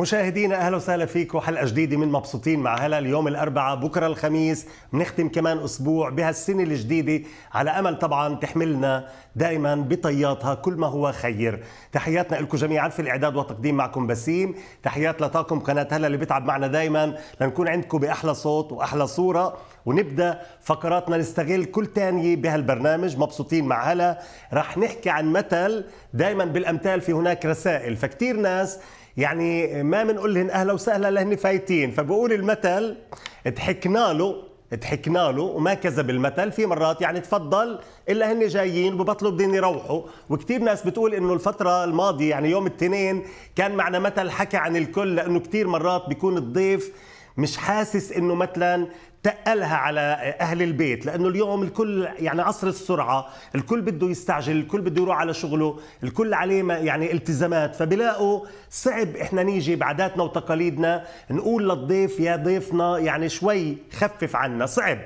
مشاهدينا اهلا وسهلا فيكم حلقه جديده من مبسوطين مع هلا اليوم الاربعاء بكره الخميس بنختم كمان اسبوع بهالسنه الجديده على امل طبعا تحملنا دائما بطياتها كل ما هو خير تحياتنا لكم جميعا في الاعداد والتقديم معكم بسيم تحيات لطاقم قناه هلا اللي بتعب معنا دائما لنكون عندكم باحلى صوت واحلى صوره ونبدا فقراتنا نستغل كل تانية بهالبرنامج مبسوطين مع هلا رح نحكي عن مثل دائما بالامثال في هناك رسائل فكتير ناس يعني ما بنقول لهن اهلا وسهلا لهن فايتين فبقول المثل ضحكنا له ضحكنا له وما كذب المثل في مرات يعني تفضل الا هن جايين ببطلوا بدهم يروحوا وكثير ناس بتقول انه الفتره الماضيه يعني يوم الاثنين كان معنا مثل حكى عن الكل لانه كثير مرات بيكون الضيف مش حاسس انه مثلا تقلها على اهل البيت لانه اليوم الكل يعني عصر السرعه الكل بده يستعجل الكل بده يروح على شغله الكل عليه يعني التزامات فبلاقوا صعب احنا نيجي بعاداتنا وتقاليدنا نقول للضيف يا ضيفنا يعني شوي خفف عنا صعب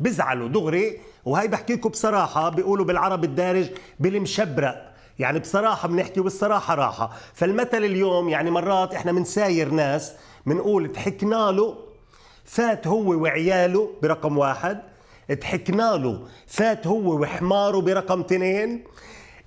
بزعلوا دغري وهي بحكي لكم بصراحه بيقولوا بالعرب الدارج بالمشبرق يعني بصراحه بنحكي وبالصراحه راحه فالمثل اليوم يعني مرات احنا بنساير ناس بنقول ضحكنا له فات هو وعياله برقم واحد ضحكنا له فات هو وحماره برقم اثنين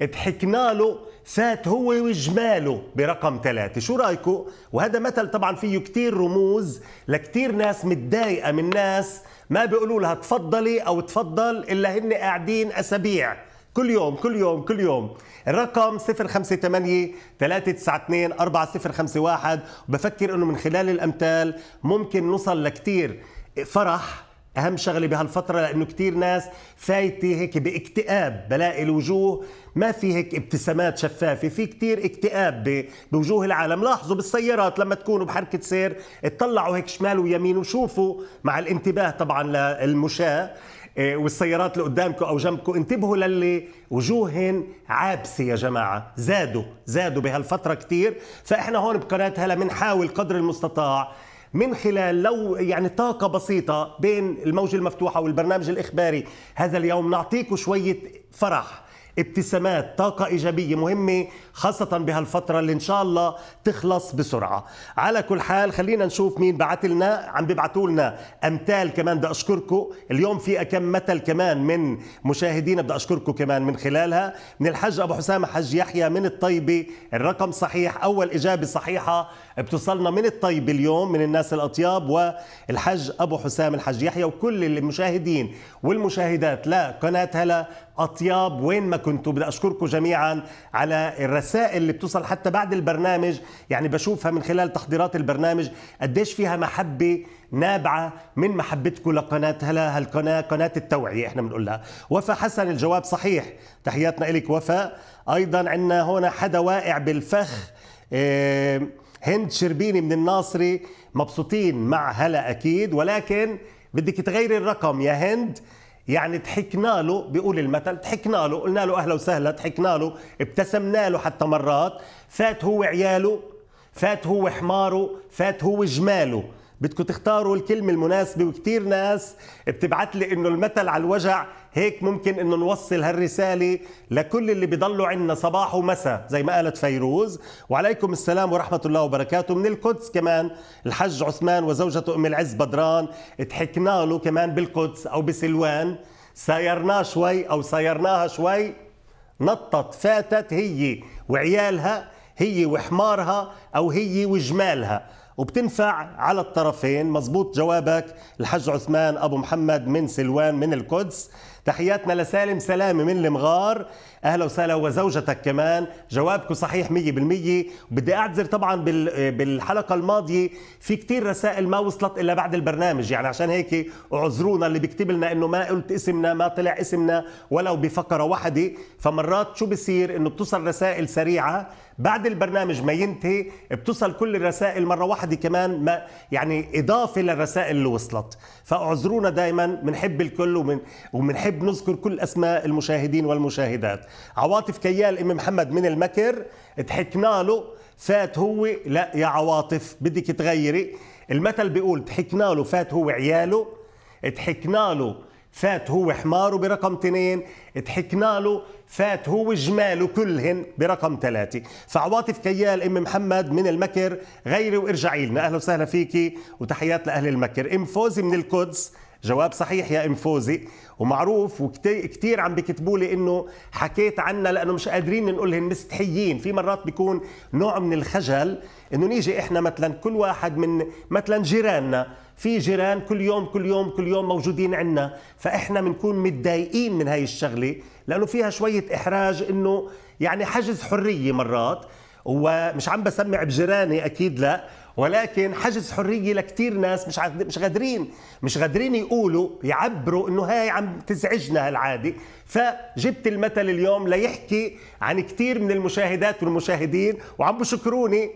ضحكنا له فات هو وجماله برقم ثلاثة شو رايكم وهذا مثل طبعا فيه كتير رموز لكتير ناس متضايقة من ناس ما بيقولوا لها تفضلي أو تفضل إلا هن قاعدين أسابيع كل يوم كل يوم كل يوم الرقم 058 392 4051 وبفكر انه من خلال الامثال ممكن نوصل لكثير فرح اهم شغله بهالفتره لانه كثير ناس فايته هيك باكتئاب بلاقي الوجوه ما في هيك ابتسامات شفافه في كثير اكتئاب بوجوه العالم لاحظوا بالسيارات لما تكونوا بحركه سير اطلعوا هيك شمال ويمين وشوفوا مع الانتباه طبعا للمشاه إيه، والسيارات اللي قدامكم او جنبكم انتبهوا للي وجوههن عابسه يا جماعه زادوا زادوا بهالفتره كثير فاحنا هون بقناه هلا بنحاول قدر المستطاع من خلال لو يعني طاقة بسيطة بين الموجة المفتوحة والبرنامج الإخباري هذا اليوم نعطيكم شوية فرح ابتسامات طاقة إيجابية مهمة خاصة بهالفترة اللي إن شاء الله تخلص بسرعة على كل حال خلينا نشوف مين بعت لنا عم بيبعتوا لنا أمثال كمان بدي أشكركم اليوم في أكم مثل كمان من مشاهدينا بدي أشكركم كمان من خلالها من الحج أبو حسام حج يحيى من الطيبة الرقم صحيح أول إجابة صحيحة بتوصلنا من الطيب اليوم من الناس الأطياب والحج أبو حسام الحج يحيى وكل المشاهدين والمشاهدات لقناة هلا أطياب وين ما كنتوا بدي أشكركم جميعا على الرسائل اللي بتوصل حتى بعد البرنامج يعني بشوفها من خلال تحضيرات البرنامج قديش فيها محبة نابعة من محبتكم لقناة هلا هالقناة قناة التوعية احنا بنقول لها وفاء حسن الجواب صحيح تحياتنا لك وفاء أيضا عندنا هنا حدا واقع بالفخ إيه هند شربيني من الناصري مبسوطين مع هلا اكيد ولكن بدك تغيري الرقم يا هند يعني ضحكنا له بيقول المثل ضحكنا له قلنا له اهلا وسهلا ضحكنا له ابتسمنا له حتى مرات فات هو عياله فات هو حماره فات هو جماله بدكم تختاروا الكلمة المناسبة وكثير ناس بتبعت لي انه المثل على الوجع هيك ممكن انه نوصل هالرسالة لكل اللي بيضلوا عنا صباح ومساء زي ما قالت فيروز وعليكم السلام ورحمة الله وبركاته من القدس كمان الحج عثمان وزوجته ام العز بدران اتحكنا له كمان بالقدس او بسلوان سايرناه شوي او سايرناها شوي نطت فاتت هي وعيالها هي وحمارها او هي وجمالها وبتنفع على الطرفين مزبوط جوابك الحج عثمان أبو محمد من سلوان من القدس تحياتنا لسالم سلامة من المغار اهلا وسهلا وزوجتك كمان جوابكم صحيح 100% وبدي اعتذر طبعا بالحلقه الماضيه في كثير رسائل ما وصلت الا بعد البرنامج يعني عشان هيك اعذرونا اللي بيكتب لنا انه ما قلت اسمنا ما طلع اسمنا ولو بفقره واحده فمرات شو بصير انه بتوصل رسائل سريعه بعد البرنامج ما ينتهي بتوصل كل الرسائل مره واحده كمان ما يعني اضافه للرسائل اللي وصلت فاعذرونا دائما بنحب الكل ومن وبنحب نذكر كل اسماء المشاهدين والمشاهدات عواطف كيال ام محمد من المكر ضحكنا له فات هو لا يا عواطف بدك تغيري المثل بيقول ضحكنا له فات هو عياله ضحكنا له فات هو حماره برقم اثنين ضحكنا له فات هو جماله كلهن برقم ثلاثة فعواطف كيال ام محمد من المكر غيري وارجعي لنا اهلا وسهلا فيكي وتحيات لاهل المكر ام فوزي من القدس جواب صحيح يا ام فوزي ومعروف وكثير عم بيكتبوا لي انه حكيت عنا لانه مش قادرين نقولهن مستحيين في مرات بيكون نوع من الخجل انه نيجي احنا مثلا كل واحد من مثلا جيراننا في جيران كل يوم كل يوم كل يوم موجودين عنا فاحنا بنكون متضايقين من هاي الشغله لانه فيها شويه احراج انه يعني حجز حريه مرات ومش عم بسمع بجيراني اكيد لا ولكن حجز حريه لكثير ناس مش مش قادرين مش قادرين يقولوا يعبروا انه هاي عم تزعجنا هالعاده فجبت المثل اليوم ليحكي عن كثير من المشاهدات والمشاهدين وعم بشكروني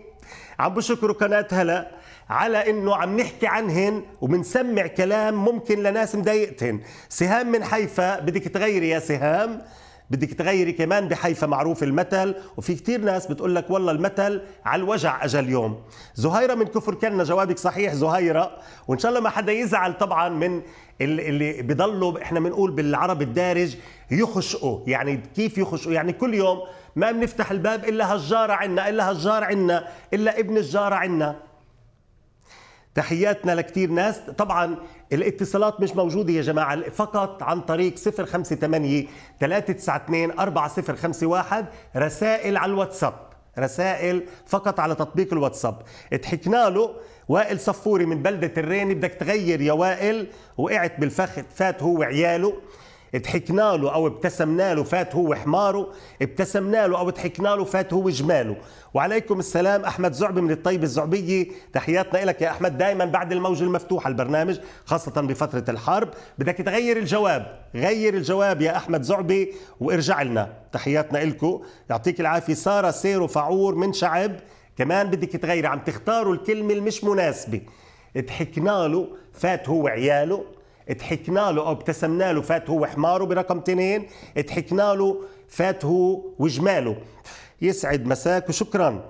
عم بشكروا قناه هلا على انه عم نحكي عنهن وبنسمع كلام ممكن لناس مضايقتهن سهام من حيفا بدك تغيري يا سهام بدك تغيري كمان بحيفا معروف المثل وفي كثير ناس بتقول لك والله المثل على الوجع اجى اليوم زهيره من كفر كنا جوابك صحيح زهيره وان شاء الله ما حدا يزعل طبعا من اللي, بضلوا احنا بنقول بالعربي الدارج يخشقوا يعني كيف يخشقوا يعني كل يوم ما بنفتح الباب الا هالجاره عنا الا هالجار عنا الا ابن الجاره عنا تحياتنا لكثير ناس طبعا الاتصالات مش موجودة يا جماعة فقط عن طريق 058 392 4051 رسائل على الواتساب رسائل فقط على تطبيق الواتساب ضحكنا له وائل صفوري من بلدة الريني بدك تغير يا وائل وقعت بالفخ فات هو وعياله ضحكنا له او ابتسمنا له فات هو حماره ابتسمنا له او ضحكنا له فات هو جماله وعليكم السلام احمد زعبي من الطيبه الزعبيه تحياتنا لك يا احمد دائما بعد الموجه المفتوحه البرنامج خاصه بفتره الحرب بدك تغير الجواب غير الجواب يا احمد زعبي وارجع لنا تحياتنا لكم يعطيك العافيه ساره سيرو فعور من شعب كمان بدك تغيري عم تختاروا الكلمه المش مناسبه ضحكنا له فات هو عياله ضحكنا له او ابتسمنا له فات هو حماره برقم تنين ضحكنا له فات هو وجماله يسعد مساك وشكرا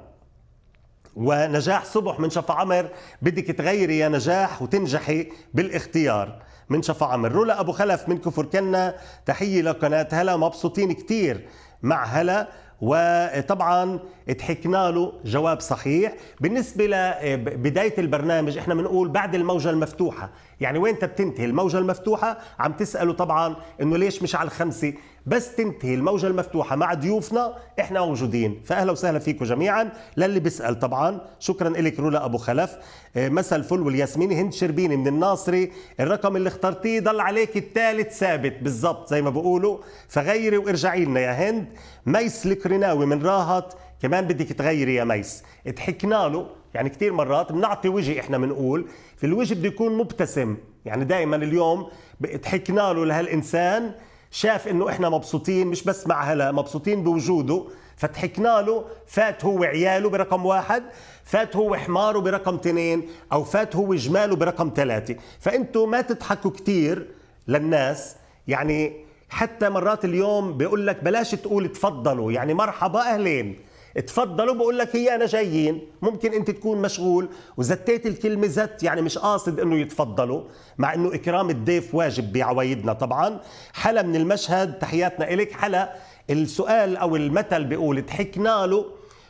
ونجاح صبح من شفا عمر بدك تغيري يا نجاح وتنجحي بالاختيار من شفا عمر رولا ابو خلف من كفر كنا تحيه لقناه هلا مبسوطين كثير مع هلا وطبعا ضحكنا له جواب صحيح بالنسبه لبدايه البرنامج احنا بنقول بعد الموجه المفتوحه يعني وين بتنتهي الموجة المفتوحة عم تسألوا طبعا انه ليش مش على الخمسة بس تنتهي الموجة المفتوحة مع ضيوفنا احنا موجودين فاهلا وسهلا فيكم جميعا للي بيسأل طبعا شكرا لك رولا ابو خلف آه، مثل الفل والياسمين هند شربيني من الناصري الرقم اللي اخترتيه ضل عليك الثالث ثابت بالضبط زي ما بقولوا فغيري وارجعي لنا يا هند ميس الكرناوي من راهط كمان بدك تغيري يا ميس ضحكنا له يعني كثير مرات بنعطي وجه احنا بنقول في الوجه بده يكون مبتسم يعني دائما اليوم ضحكنا له لهالانسان شاف انه احنا مبسوطين مش بس مع هلا مبسوطين بوجوده فضحكنا له فات هو عياله برقم واحد فات هو حماره برقم تنين او فات هو جماله برقم ثلاثة فانتوا ما تضحكوا كثير للناس يعني حتى مرات اليوم بيقول لك بلاش تقول تفضلوا يعني مرحبا اهلين اتفضلوا بقول لك هي انا جايين ممكن انت تكون مشغول وزتيت الكلمه زت يعني مش قاصد انه يتفضلوا مع انه اكرام الضيف واجب بعوايدنا طبعا حلا من المشهد تحياتنا الك حلا السؤال او المثل بيقول ضحكنا له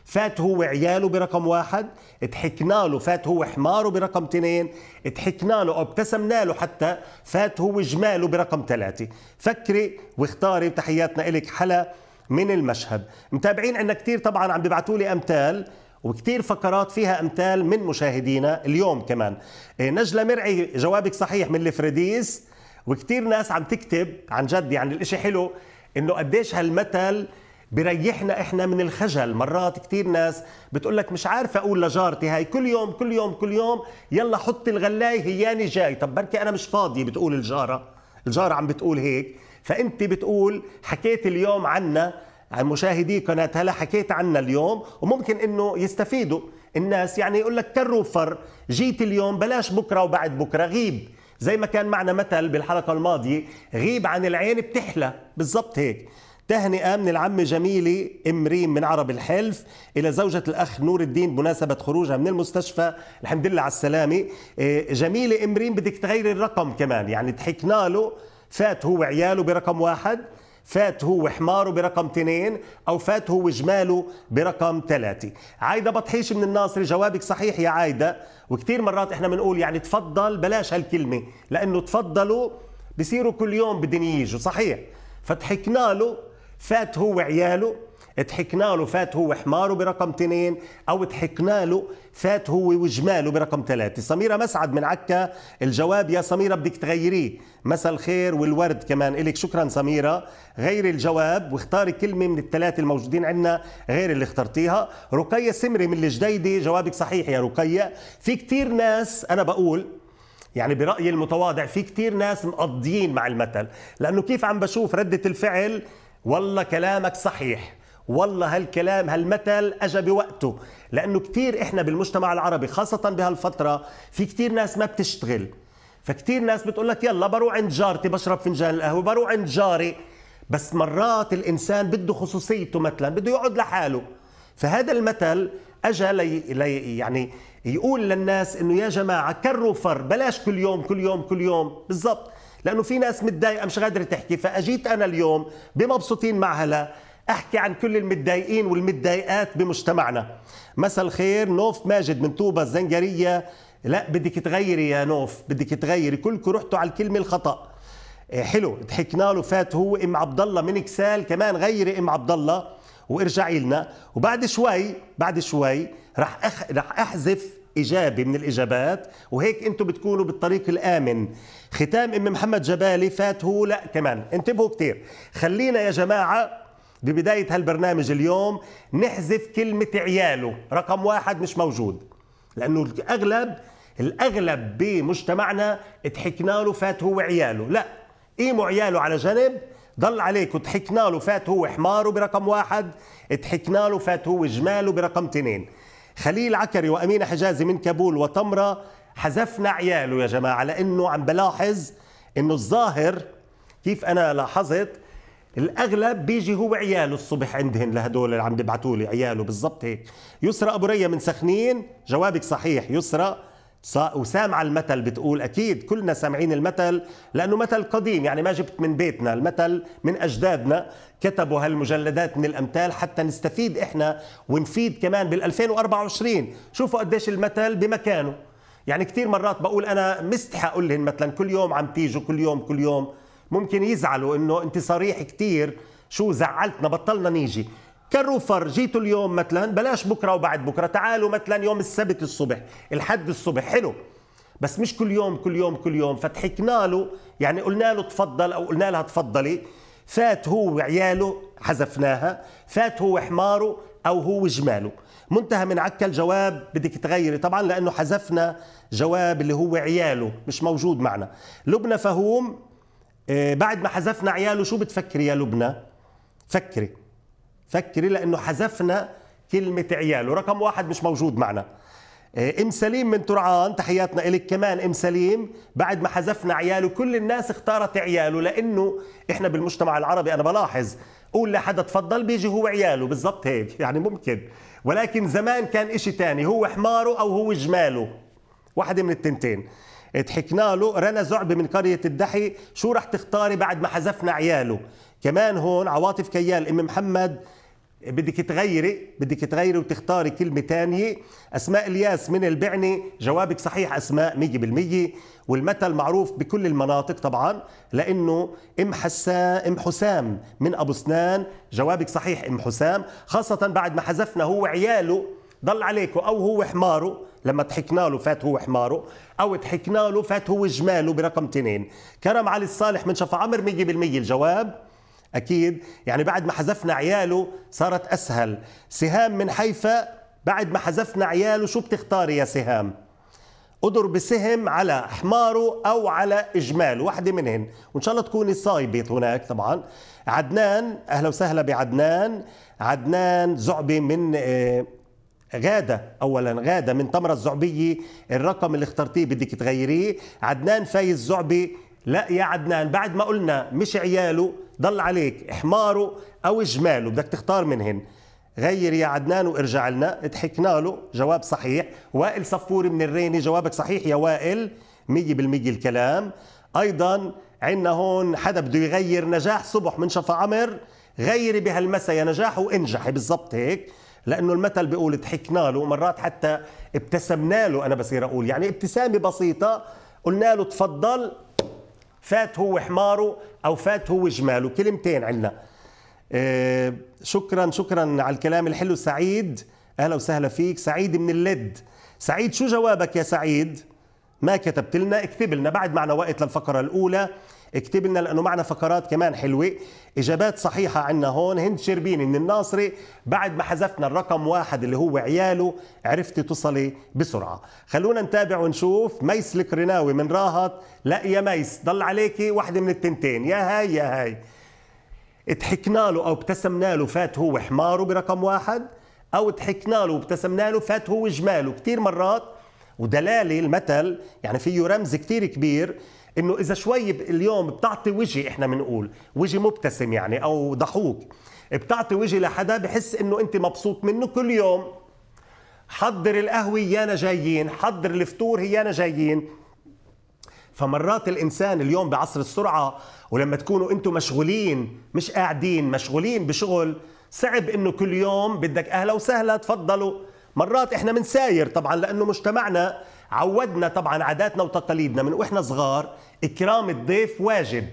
فات هو عياله برقم واحد ضحكنا له فات هو حماره برقم اثنين ضحكنا له او ابتسمنا له حتى فات هو جماله برقم ثلاثة فكري واختاري تحياتنا الك حلا من المشهد متابعين عنا كثير طبعا عم بيبعتوا لي امثال وكثير فقرات فيها امثال من مشاهدينا اليوم كمان إيه، نجله مرعي جوابك صحيح من الفريديس وكثير ناس عم تكتب عن جد يعني الاشي حلو انه قديش هالمثل بريحنا احنا من الخجل مرات كثير ناس بتقول لك مش عارفه اقول لجارتي هاي كل يوم كل يوم كل يوم يلا حط الغلايه هياني جاي طب بركي انا مش فاضيه بتقول الجاره الجاره عم بتقول هيك فانت بتقول حكيت اليوم عنا عن مشاهدي قناه هلا حكيت عنا اليوم وممكن انه يستفيدوا الناس يعني يقول لك كر وفر جيت اليوم بلاش بكره وبعد بكره غيب زي ما كان معنا مثل بالحلقه الماضيه غيب عن العين بتحلى بالضبط هيك تهنئة من العم جميلة ام ريم من عرب الحلف إلى زوجة الأخ نور الدين بمناسبة خروجها من المستشفى الحمد لله على السلامة إيه، جميلة ام ريم بدك تغيري الرقم كمان يعني ضحكنا له فات هو عياله برقم واحد فات هو حماره برقم اثنين او فات هو جماله برقم ثلاثة عايدة بطحيش من الناصري جوابك صحيح يا عايدة وكثير مرات احنا بنقول يعني تفضل بلاش هالكلمة لانه تفضلوا بصيروا كل يوم بدهم يجوا صحيح فضحكنا له فات هو عياله ضحكنا له فات هو حماره برقم اثنين او ضحكنا له فات هو وجماله برقم ثلاثة سميرة مسعد من عكا الجواب يا سميرة بدك تغيريه مساء الخير والورد كمان إلك شكرا سميرة غير الجواب واختاري كلمة من الثلاثة الموجودين عندنا غير اللي اخترتيها رقية سمري من الجديدة جوابك صحيح يا رقية في كتير ناس أنا بقول يعني برأيي المتواضع في كتير ناس مقضيين مع المثل لأنه كيف عم بشوف ردة الفعل والله كلامك صحيح والله هالكلام هالمثل اجى بوقته لانه كثير احنا بالمجتمع العربي خاصه بهالفتره في كثير ناس ما بتشتغل فكثير ناس بتقول لك يلا بروح عند جارتي بشرب فنجان القهوه بروح عند جاري بس مرات الانسان بده خصوصيته مثلا بده يقعد لحاله فهذا المثل اجى لي, لي يعني يقول للناس انه يا جماعه كروا فر بلاش كل يوم كل يوم كل يوم بالضبط لانه في ناس متضايقه مش قادره تحكي فاجيت انا اليوم بمبسوطين مع هلا احكي عن كل المتضايقين والمتضايقات بمجتمعنا مساء الخير نوف ماجد من طوبه الزنجريه لا بدك تغيري يا نوف بدك تغيري كلكم رحتوا على الكلمه الخطا إيه، حلو ضحكنا له فات هو ام عبد الله من كسال كمان غيري ام عبد الله وارجعي لنا وبعد شوي بعد شوي رح أخ... رح احذف اجابه من الاجابات وهيك انتم بتكونوا بالطريق الامن ختام ام محمد جبالي فات هو لا كمان انتبهوا كثير خلينا يا جماعه ببداية هالبرنامج اليوم نحذف كلمة عياله رقم واحد مش موجود لأنه الأغلب الأغلب بمجتمعنا ضحكنا له فات هو عياله لا قيموا عياله على جنب ضل عليك وتحكنا له فات هو حماره برقم واحد ضحكنا له فات هو جماله برقم اثنين خليل عكري وأمينة حجازي من كابول وطمرة حذفنا عياله يا جماعة لأنه عم بلاحظ أنه الظاهر كيف أنا لاحظت الاغلب بيجي هو عياله الصبح عندهن لهدول اللي عم بيبعتوا لي عياله بالضبط هيك يسرى ابو ريا من سخنين جوابك صحيح يسرى وسامعة المثل بتقول أكيد كلنا سامعين المثل لأنه مثل قديم يعني ما جبت من بيتنا المثل من أجدادنا كتبوا هالمجلدات من الأمثال حتى نستفيد إحنا ونفيد كمان بال2024 شوفوا قديش المثل بمكانه يعني كثير مرات بقول أنا مستحى أقول لهم مثلا كل يوم عم تيجوا كل يوم كل يوم ممكن يزعلوا انه انت صريح كثير شو زعلتنا بطلنا نيجي كروفر جيتوا اليوم مثلا بلاش بكره وبعد بكره تعالوا مثلا يوم السبت الصبح الحد الصبح حلو بس مش كل يوم كل يوم كل يوم فتحكنا له يعني قلنا له تفضل او قلنا لها تفضلي فات هو وعياله حذفناها فات هو وحماره او هو جماله منتهى من عكا الجواب بدك تغيري طبعا لانه حذفنا جواب اللي هو عياله مش موجود معنا لبنى فهوم آه، بعد ما حذفنا عياله شو بتفكري يا لبنى فكري فكري لانه حذفنا كلمه عياله رقم واحد مش موجود معنا آه، ام سليم من ترعان تحياتنا الك كمان ام سليم بعد ما حذفنا عياله كل الناس اختارت عياله لانه احنا بالمجتمع العربي انا بلاحظ قول لحدا تفضل بيجي هو عياله بالضبط هيك يعني ممكن ولكن زمان كان اشي تاني هو حماره او هو جماله واحدة من التنتين ضحكنا له رنا زعبي من قريه الدحي شو رح تختاري بعد ما حذفنا عياله كمان هون عواطف كيال ام محمد بدك تغيري بدك تغيري وتختاري كلمة تانية أسماء الياس من البعني جوابك صحيح أسماء 100% والمثل معروف بكل المناطق طبعا لأنه أم حسام أم حسام من أبو سنان جوابك صحيح أم حسام خاصة بعد ما حذفنا هو عياله ضل عليكم أو هو حماره لما ضحكنا له فات هو حماره او ضحكنا له فات هو جماله برقم اثنين كرم علي الصالح من شفا عمر 100% الجواب اكيد يعني بعد ما حذفنا عياله صارت اسهل سهام من حيفا بعد ما حذفنا عياله شو بتختاري يا سهام قدر سهم على حماره او على اجمال واحده منهن وان شاء الله تكوني صايبه هناك طبعا عدنان اهلا وسهلا بعدنان عدنان زعبي من آه، غادة أولا غادة من تمرة الزعبية الرقم اللي اخترتيه بدك تغيريه عدنان فايز زعبي لا يا عدنان بعد ما قلنا مش عياله ضل عليك حماره أو جماله بدك تختار منهن غير يا عدنان وارجع لنا ضحكنا له جواب صحيح وائل صفوري من الريني جوابك صحيح يا وائل 100% الكلام ايضا عندنا هون حدا بده يغير نجاح صبح من شفا عمر غيري بهالمسا يا نجاح وانجحي بالضبط هيك لانه المثل بيقول ضحكنا له مرات حتى ابتسمنا له انا بصير اقول يعني ابتسامه بسيطه قلنا له تفضل فات هو حماره او فات هو جماله كلمتين عندنا آه شكرا شكرا على الكلام الحلو سعيد اهلا وسهلا فيك سعيد من اللد سعيد شو جوابك يا سعيد ما كتبت لنا اكتب لنا بعد معنا وقت للفقره الاولى اكتب لنا لانه معنا فقرات كمان حلوه اجابات صحيحه عنا هون هند شربيني من الناصري بعد ما حذفنا الرقم واحد اللي هو عياله عرفتي توصلي بسرعه خلونا نتابع ونشوف ميس الكرناوي من راهط لا يا ميس ضل عليكي واحده من التنتين يا هاي يا هاي ضحكنا له او ابتسمنا له فات هو حماره برقم واحد او ضحكنا له وابتسمنا له فات هو جماله كثير مرات ودلالي المثل يعني فيه رمز كثير كبير انه اذا شوي اليوم بتعطي وجه احنا بنقول وجه مبتسم يعني او ضحوك بتعطي وجه لحدا بحس انه انت مبسوط منه كل يوم حضر القهوه يانا جايين حضر الفطور هيانا جايين فمرات الانسان اليوم بعصر السرعه ولما تكونوا انتم مشغولين مش قاعدين مشغولين بشغل صعب انه كل يوم بدك اهلا وسهلا تفضلوا مرات احنا بنساير طبعا لانه مجتمعنا عودنا طبعا عاداتنا وتقاليدنا من واحنا صغار اكرام الضيف واجب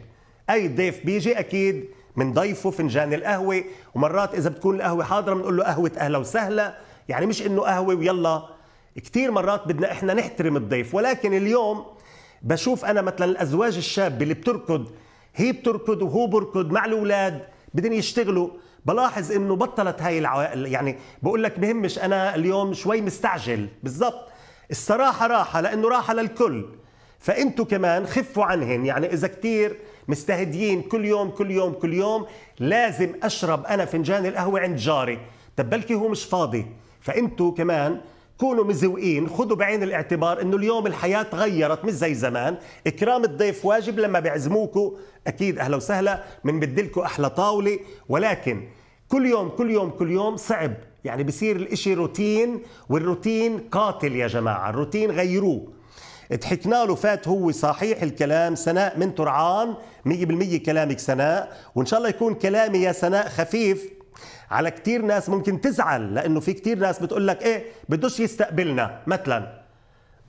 اي ضيف بيجي اكيد بنضيفه فنجان القهوه ومرات اذا بتكون القهوه حاضره بنقول له قهوه اهلا وسهلا يعني مش انه قهوه ويلا كثير مرات بدنا احنا نحترم الضيف ولكن اليوم بشوف انا مثلا الازواج الشابه اللي بتركض هي بتركض وهو بركض مع الاولاد بدهم يشتغلوا بلاحظ انه بطلت هاي الع... يعني بقول لك بهمش انا اليوم شوي مستعجل بالضبط الصراحة راحة لأنه راحة للكل فأنتوا كمان خفوا عنهن يعني إذا كتير مستهديين كل يوم كل يوم كل يوم لازم أشرب أنا فنجان القهوة عند جاري طب بلكي هو مش فاضي فأنتوا كمان كونوا مزوقين خذوا بعين الاعتبار انه اليوم الحياه تغيرت مش زي زمان اكرام الضيف واجب لما بيعزموكوا اكيد اهلا وسهلا من بدلكوا احلى طاوله ولكن كل يوم كل يوم كل يوم صعب يعني بصير الإشي روتين والروتين قاتل يا جماعة الروتين غيروه ضحكنا له فات هو صحيح الكلام سناء من ترعان 100% كلامك سناء وان شاء الله يكون كلامي يا سناء خفيف على كثير ناس ممكن تزعل لانه في كثير ناس بتقول لك ايه بدوش يستقبلنا مثلا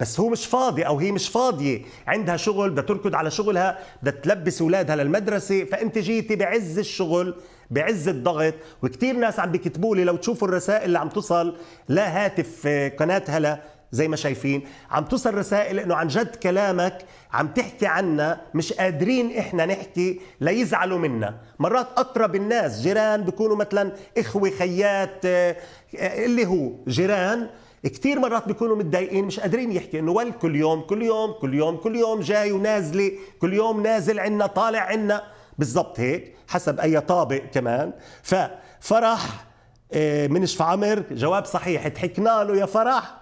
بس هو مش فاضي او هي مش فاضيه عندها شغل بدها تركض على شغلها بدها تلبس اولادها للمدرسه فانت جيتي بعز الشغل بعز الضغط وكثير ناس عم بيكتبوا لي لو تشوفوا الرسائل اللي عم توصل لا هاتف قناه هلا زي ما شايفين عم توصل رسائل انه عن جد كلامك عم تحكي عنا مش قادرين احنا نحكي ليزعلوا منا مرات اقرب الناس جيران بيكونوا مثلا اخوه خيات آه، آه، اللي هو جيران كثير مرات بيكونوا متضايقين مش قادرين يحكي انه ول كل يوم كل يوم كل يوم كل يوم جاي ونازله كل يوم نازل عنا طالع عنا بالضبط هيك حسب اي طابق كمان ففرح آه، منش عمر جواب صحيح ضحكنا له يا فرح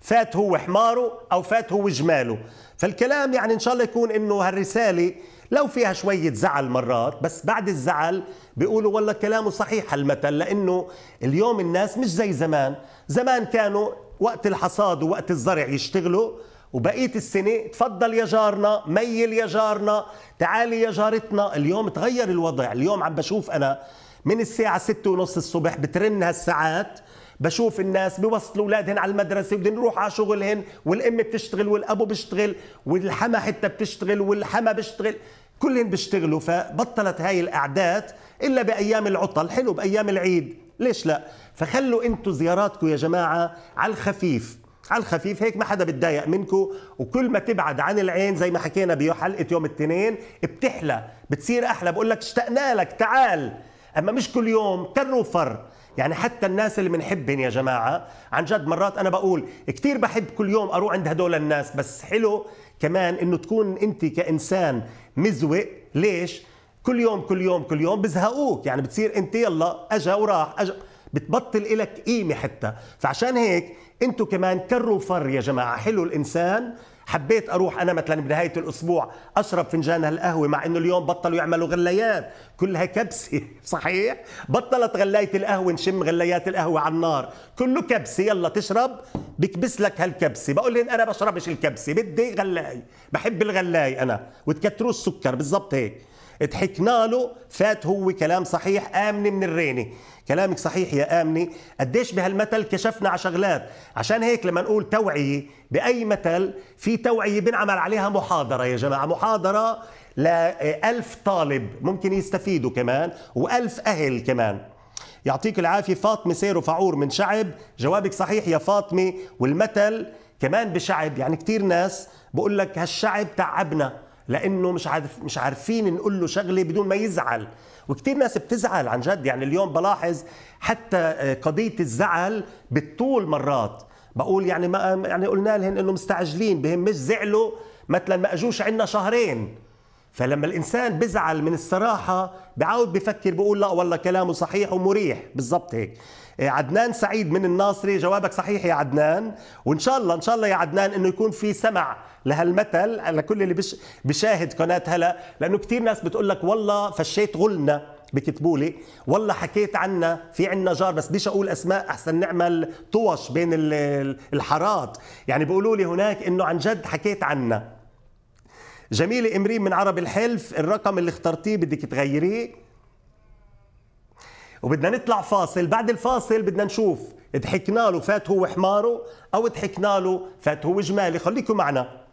فات هو حماره او فات هو جماله فالكلام يعني ان شاء الله يكون انه هالرساله لو فيها شوية زعل مرات بس بعد الزعل بيقولوا والله كلامه صحيح هالمثل لأنه اليوم الناس مش زي زمان زمان كانوا وقت الحصاد ووقت الزرع يشتغلوا وبقيه السنه تفضل يا جارنا ميل يا جارنا تعالي يا جارتنا اليوم تغير الوضع اليوم عم بشوف انا من الساعه ستة ونص الصبح بترن هالساعات بشوف الناس بيوصلوا اولادهم على المدرسه بدهم يروحوا على شغلهم والام بتشتغل والابو بيشتغل والحما حتى بتشتغل والحما بيشتغل كلهم بيشتغلوا فبطلت هاي الاعداد الا بايام العطل حلو بايام العيد ليش لا فخلوا انتم زياراتكم يا جماعه على الخفيف على الخفيف هيك ما حدا بتضايق منكم وكل ما تبعد عن العين زي ما حكينا بحلقه يوم الاثنين بتحلى بتصير احلى بقول لك اشتقنا لك تعال اما مش كل يوم كر وفر يعني حتى الناس اللي بنحبهم يا جماعه عن جد مرات انا بقول كثير بحب كل يوم اروح عند هدول الناس بس حلو كمان انه تكون انت كانسان مزوق ليش كل يوم كل يوم كل يوم بزهقوك يعني بتصير انت يلا اجا وراح اجا بتبطل إلك قيمة حتى فعشان هيك انتم كمان كروا فر يا جماعة حلو الإنسان حبيت اروح انا مثلا بنهايه الاسبوع اشرب فنجان هالقهوه مع انه اليوم بطلوا يعملوا غلايات كلها كبسه صحيح بطلت غلايه القهوه نشم غلايات القهوه على النار كله كبسه يلا تشرب بكبس لك هالكبسه بقول لهم انا بشربش الكبسه بدي غلاي بحب الغلاي انا وتكتروا السكر بالضبط هيك ضحكنا له فات هو كلام صحيح آمنة من الريني كلامك صحيح يا آمنة قديش بهالمثل كشفنا على شغلات عشان هيك لما نقول توعية بأي مثل في توعية بنعمل عليها محاضرة يا جماعة محاضرة لألف طالب ممكن يستفيدوا كمان وألف أهل كمان يعطيك العافية فاطمة سيرو فعور من شعب جوابك صحيح يا فاطمة والمثل كمان بشعب يعني كتير ناس بقول لك هالشعب تعبنا لانه مش عارف مش عارفين نقول له شغله بدون ما يزعل وكثير ناس بتزعل عن جد يعني اليوم بلاحظ حتى آه، قضيه الزعل بالطول مرات بقول يعني ما يعني قلنا لهم انه مستعجلين بهم مش زعلوا مثلا ما اجوش عندنا شهرين فلما الانسان بزعل من الصراحه بعاود بفكر بقول لا والله كلامه صحيح ومريح بالضبط هيك إيه، عدنان سعيد من الناصري جوابك صحيح يا عدنان وان شاء الله ان شاء الله يا عدنان انه يكون في سمع لهالمثل لكل اللي بش بشاهد قناه هلا لانه كثير ناس بتقول لك والله فشيت غلنا بكتبوا لي والله حكيت عنا في عنا جار بس بديش اقول اسماء احسن نعمل طوش بين الحارات يعني بيقولوا لي هناك انه عن جد حكيت عنا جميلة امرين من عرب الحلف الرقم اللي اخترتيه بدك تغيريه وبدنا نطلع فاصل بعد الفاصل بدنا نشوف ضحكنا له فات هو حماره او ضحكنا له فات هو جمالي خليكم معنا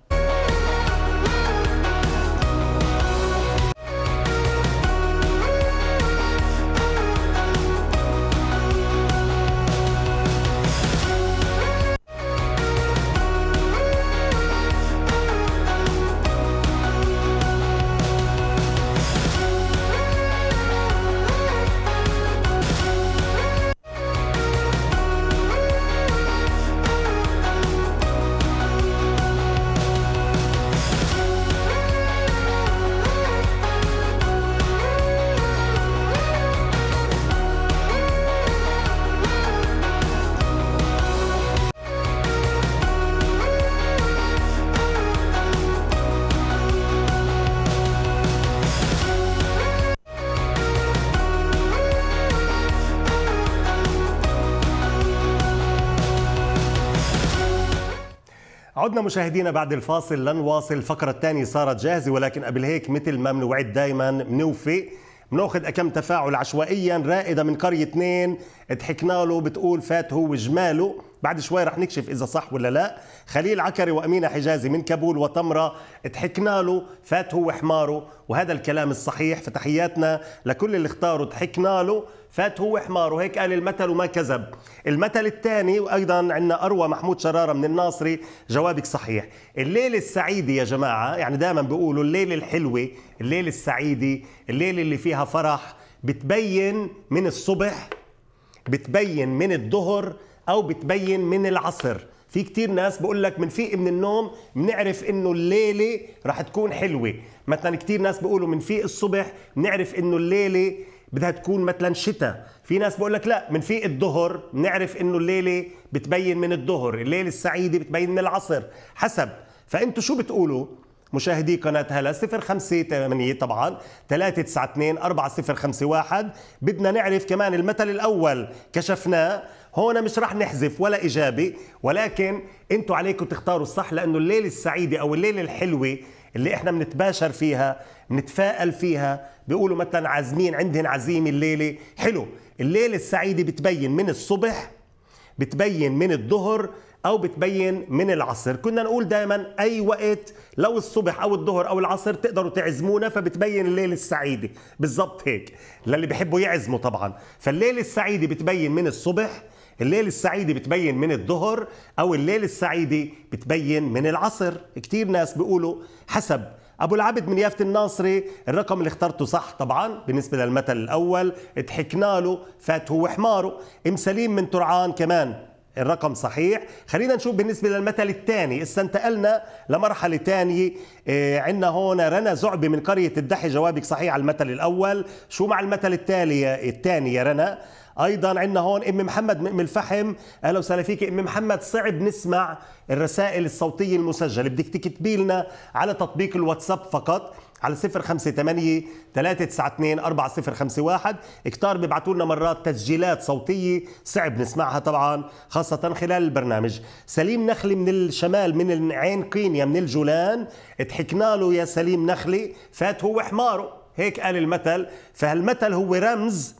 مشاهدينا بعد الفاصل لنواصل الفقرة الثانية صارت جاهزة ولكن قبل هيك مثل ما بنوعد دايما منوفي بناخذ كم تفاعل عشوائيا رائدة من قرية 2 ضحكنا له بتقول فات هو جماله بعد شوي رح نكشف اذا صح ولا لا خليل عكري وامينه حجازي من كابول وطمره ضحكنا له فات هو حماره وهذا الكلام الصحيح فتحياتنا لكل اللي اختاروا ضحكنا له فات هو حماره هيك قال المثل وما كذب المثل الثاني وايضا عندنا اروى محمود شراره من الناصري جوابك صحيح الليله السعيده يا جماعه يعني دائما بيقولوا الليله الحلوه الليله السعيده الليله اللي فيها فرح بتبين من الصبح بتبين من الظهر او بتبين من العصر في كتير ناس بقول لك بنفيق من النوم بنعرف انه الليله رح تكون حلوه مثلا كتير ناس بيقولوا بنفيق الصبح بنعرف انه الليله بدها تكون مثلا شتاء في ناس بقول لك لا بنفيق الظهر بنعرف انه الليله بتبين من الظهر الليله السعيده بتبين من العصر حسب فانتوا شو بتقولوا مشاهدي قناة هلا 058 طبعا 392 4051 بدنا نعرف كمان المثل الأول كشفناه هون مش رح نحذف ولا إجابة ولكن أنتوا عليكم تختاروا الصح لأنه الليلة السعيدة أو الليلة الحلوة اللي احنا بنتباشر فيها بنتفائل فيها بيقولوا مثلا عازمين عندهم عزيمة الليلة حلو الليلة السعيدة بتبين من الصبح بتبين من الظهر او بتبين من العصر كنا نقول دايما اي وقت لو الصبح او الظهر او العصر تقدروا تعزمونا فبتبين الليل السعيده بالظبط هيك للي بيحبوا يعزموا طبعا فالليل السعيده بتبين من الصبح الليل السعيده بتبين من الظهر او الليل السعيده بتبين من العصر كثير ناس بيقولوا حسب ابو العبد من يافت الناصري الرقم اللي اخترته صح طبعا بالنسبه للمثل الاول ضحكنا له فات هو حماره ام سليم من ترعان كمان الرقم صحيح خلينا نشوف بالنسبة للمثل الثاني إذا انتقلنا لمرحلة ثانية إيه عندنا هون رنا زعبي من قرية الدحي جوابك صحيح على المثل الأول شو مع المثل التالي الثاني يا رنا ايضا عندنا هون ام محمد من الفحم اهلا وسهلا فيك ام محمد صعب نسمع الرسائل الصوتيه المسجله بدك تكتبي لنا على تطبيق الواتساب فقط على 058 392 4051 كتار بيبعتوا لنا مرات تسجيلات صوتيه صعب نسمعها طبعا خاصه خلال البرنامج سليم نخلي من الشمال من عين قينيا من الجولان ضحكنا له يا سليم نخلي فات هو حماره هيك قال المثل فهالمثل هو رمز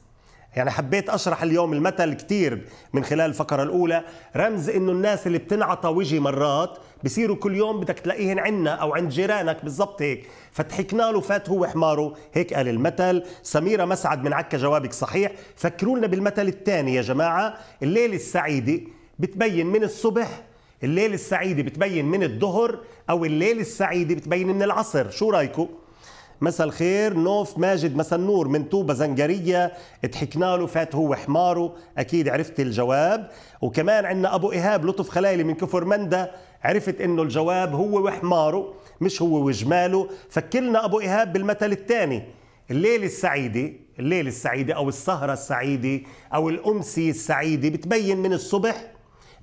يعني حبيت أشرح اليوم المثل كتير من خلال الفقرة الأولى رمز إنه الناس اللي بتنعطى وجهي مرات بصيروا كل يوم بدك تلاقيهن عنا أو عند جيرانك بالضبط هيك فضحكنا له فات هو حماره هيك قال المثل سميرة مسعد من عكا جوابك صحيح فكروا لنا بالمثل الثاني يا جماعة الليلة السعيدة بتبين من الصبح الليلة السعيدة بتبين من الظهر أو الليلة السعيدة بتبين من العصر شو رأيكم؟ مساء الخير نوف ماجد مساء النور من طوبة زنجرية ضحكنا له فات هو حماره أكيد عرفت الجواب وكمان عندنا أبو إيهاب لطف خلايلي من كفر مندة عرفت إنه الجواب هو وحماره مش هو وجماله فكلنا أبو إيهاب بالمثل الثاني الليلة السعيدة الليلة السعيدة أو السهرة السعيدة أو الأمسية السعيدة بتبين من الصبح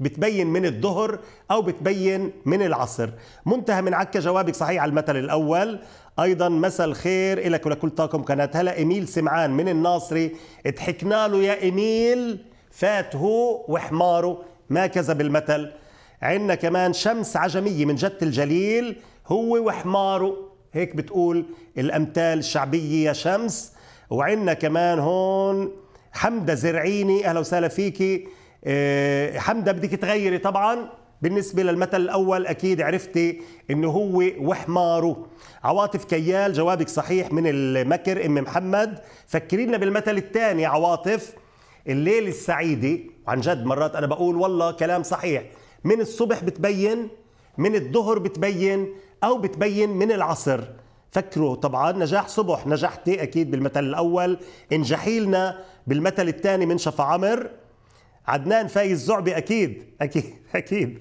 بتبين من الظهر او بتبين من العصر منتهى من عكا جوابك صحيح على المثل الاول ايضا مساء الخير لك ولكل طاقم قناه هلا ايميل سمعان من الناصري ضحكنا له يا ايميل فات هو وحماره ما كذب المثل عندنا كمان شمس عجميه من جد الجليل هو وحماره هيك بتقول الامثال الشعبيه يا شمس وعندنا كمان هون حمده زرعيني اهلا وسهلا فيكي آه، حمده بدك تغيري طبعا بالنسبة للمثل الأول أكيد عرفتي إنه هو وحماره عواطف كيال جوابك صحيح من المكر أم محمد فكري لنا بالمثل الثاني عواطف الليل السعيدة وعن جد مرات أنا بقول والله كلام صحيح من الصبح بتبين من الظهر بتبين أو بتبين من العصر فكروا طبعا نجاح صبح نجحتي أكيد بالمثل الأول انجحي لنا بالمثل الثاني من شفا عمر عدنان فايز زعبي أكيد أكيد أكيد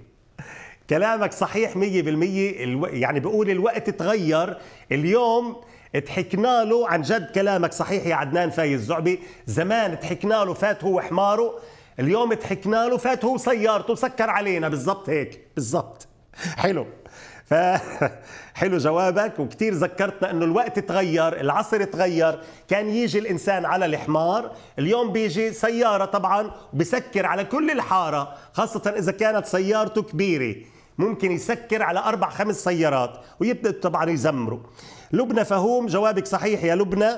كلامك صحيح 100% الو... يعني بقول الوقت تغير اليوم ضحكنا له عن جد كلامك صحيح يا عدنان فايز زعبي زمان ضحكنا له فات هو حماره اليوم ضحكنا له فات هو سيارته سكر علينا بالضبط هيك بالضبط حلو ف حلو جوابك وكثير ذكرتنا انه الوقت تغير العصر تغير كان يجي الانسان على الحمار اليوم بيجي سياره طبعا وبسكر على كل الحاره خاصه اذا كانت سيارته كبيره ممكن يسكر على أربع خمس سيارات ويبدأ طبعا يزمروا لبنى فهوم جوابك صحيح يا لبنى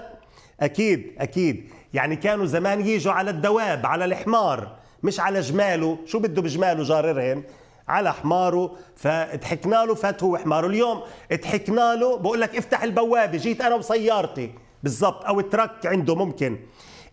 أكيد أكيد يعني كانوا زمان يجوا على الدواب على الحمار مش على جماله شو بده بجماله جاررهن على حماره فضحكنا له فات هو حماره اليوم ضحكنا له بقول لك افتح البوابه جيت انا وسيارتي بالضبط او ترك عنده ممكن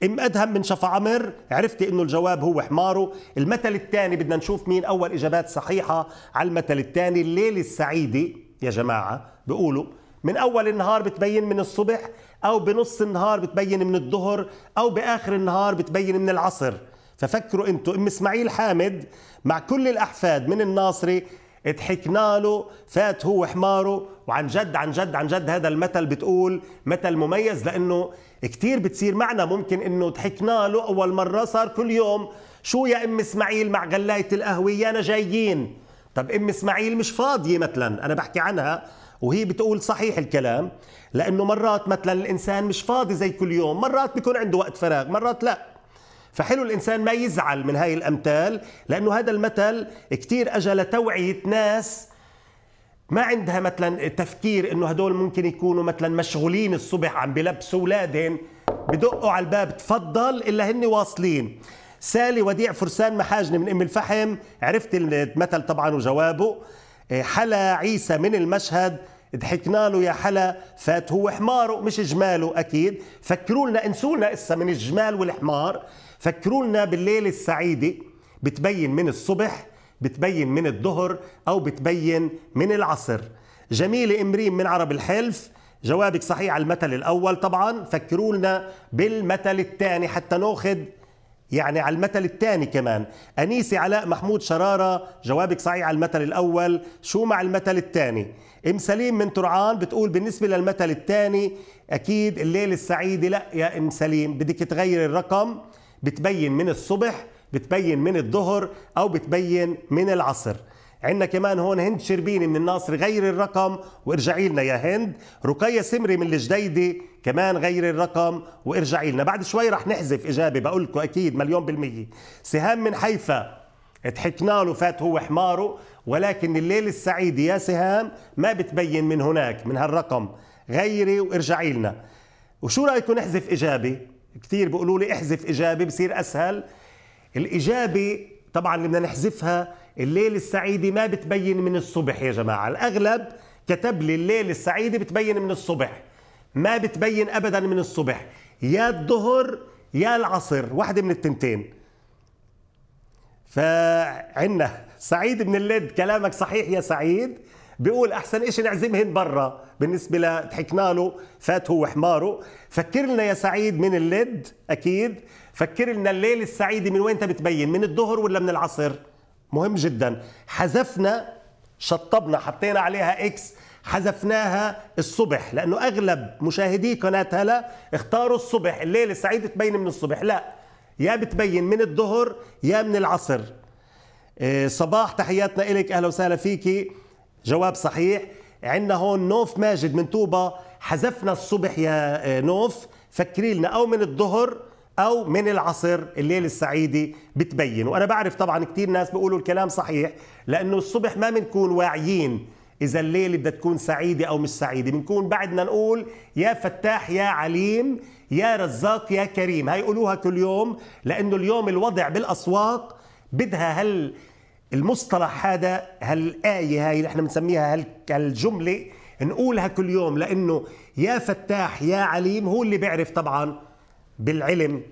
ام ادهم من شفا عمر عرفتي انه الجواب هو حماره المثل الثاني بدنا نشوف مين اول اجابات صحيحه على المثل الثاني الليله السعيده يا جماعه بيقولوا من اول النهار بتبين من الصبح او بنص النهار بتبين من الظهر او باخر النهار بتبين من العصر ففكروا انتوا ام اسماعيل حامد مع كل الاحفاد من الناصري ضحكنا له فات هو حماره وعن جد عن جد عن جد هذا المثل بتقول مثل مميز لانه كثير بتصير معنا ممكن انه ضحكنا له اول مره صار كل يوم شو يا ام اسماعيل مع غلايه القهوه يانا جايين طب ام اسماعيل مش فاضيه مثلا انا بحكي عنها وهي بتقول صحيح الكلام لانه مرات مثلا الانسان مش فاضي زي كل يوم مرات بيكون عنده وقت فراغ مرات لا فحلو الانسان ما يزعل من هاي الامثال لانه هذا المثل كثير اجى لتوعيه ناس ما عندها مثلا تفكير انه هدول ممكن يكونوا مثلا مشغولين الصبح عم بلبسوا اولادهم بدقوا على الباب تفضل الا هن واصلين سالي وديع فرسان محاجني من ام الفحم عرفت المثل طبعا وجوابه إيه، حلا عيسى من المشهد ضحكنا له يا حلا فات هو حماره مش جماله اكيد فكروا لنا انسوا لنا اسا من الجمال والحمار فكروا لنا بالليله السعيده بتبين من الصبح بتبين من الظهر أو بتبين من العصر جميل إمريم من عرب الحلف جوابك صحيح على المثل الأول طبعا فكروا لنا بالمثل الثاني حتى ناخذ يعني على المثل الثاني كمان أنيسة علاء محمود شرارة جوابك صحيح على المثل الأول شو مع المثل الثاني ام سليم من ترعان بتقول بالنسبه للمثل الثاني اكيد الليله السعيده لا يا ام سليم بدك تغير الرقم بتبين من الصبح بتبين من الظهر او بتبين من العصر عندنا كمان هون هند شربيني من الناصر غير الرقم وارجعي لنا يا هند رقية سمري من الجديدة كمان غير الرقم وارجعي لنا بعد شوي رح نحذف إجابة بقول لكم أكيد مليون بالمية سهام من حيفا ضحكنا له فات هو حماره ولكن الليل السعيد يا سهام ما بتبين من هناك من هالرقم غيري وارجعي لنا وشو رايكم نحذف إجابة كثير بيقولوا لي احذف إجابة بصير أسهل الإجابة طبعا اللي بدنا نحذفها الليل السعيدة ما بتبين من الصبح يا جماعة الأغلب كتب لي الليل السعيدة بتبين من الصبح ما بتبين أبدا من الصبح يا الظهر يا العصر واحدة من التنتين فعنا سعيد من الليد كلامك صحيح يا سعيد بيقول احسن إشي نعزمهن برا بالنسبه لضحكنا له فات هو حماره فكر لنا يا سعيد من الليد اكيد فكر لنا الليل السعيد من وين بتبين من الظهر ولا من العصر مهم جدا حذفنا شطبنا حطينا عليها اكس حذفناها الصبح لانه اغلب مشاهدي قناه هلا اختاروا الصبح الليل السعيد تبين من الصبح لا يا بتبين من الظهر يا من العصر آه، صباح تحياتنا إلك أهلا وسهلا فيكي جواب صحيح عندنا هون نوف ماجد من طوبة حذفنا الصبح يا آه، نوف فكري لنا أو من الظهر او من العصر الليل السعيدي بتبين وانا بعرف طبعا كثير ناس بيقولوا الكلام صحيح لانه الصبح ما بنكون واعيين اذا الليله بدها تكون سعيده او مش سعيده بنكون بعدنا نقول يا فتاح يا عليم يا رزاق يا كريم هاي يقولوها كل يوم لانه اليوم الوضع بالاسواق بدها هل المصطلح هذا هالآية هاي اللي احنا بنسميها هالجملة نقولها كل يوم لأنه يا فتاح يا عليم هو اللي بيعرف طبعا بالعلم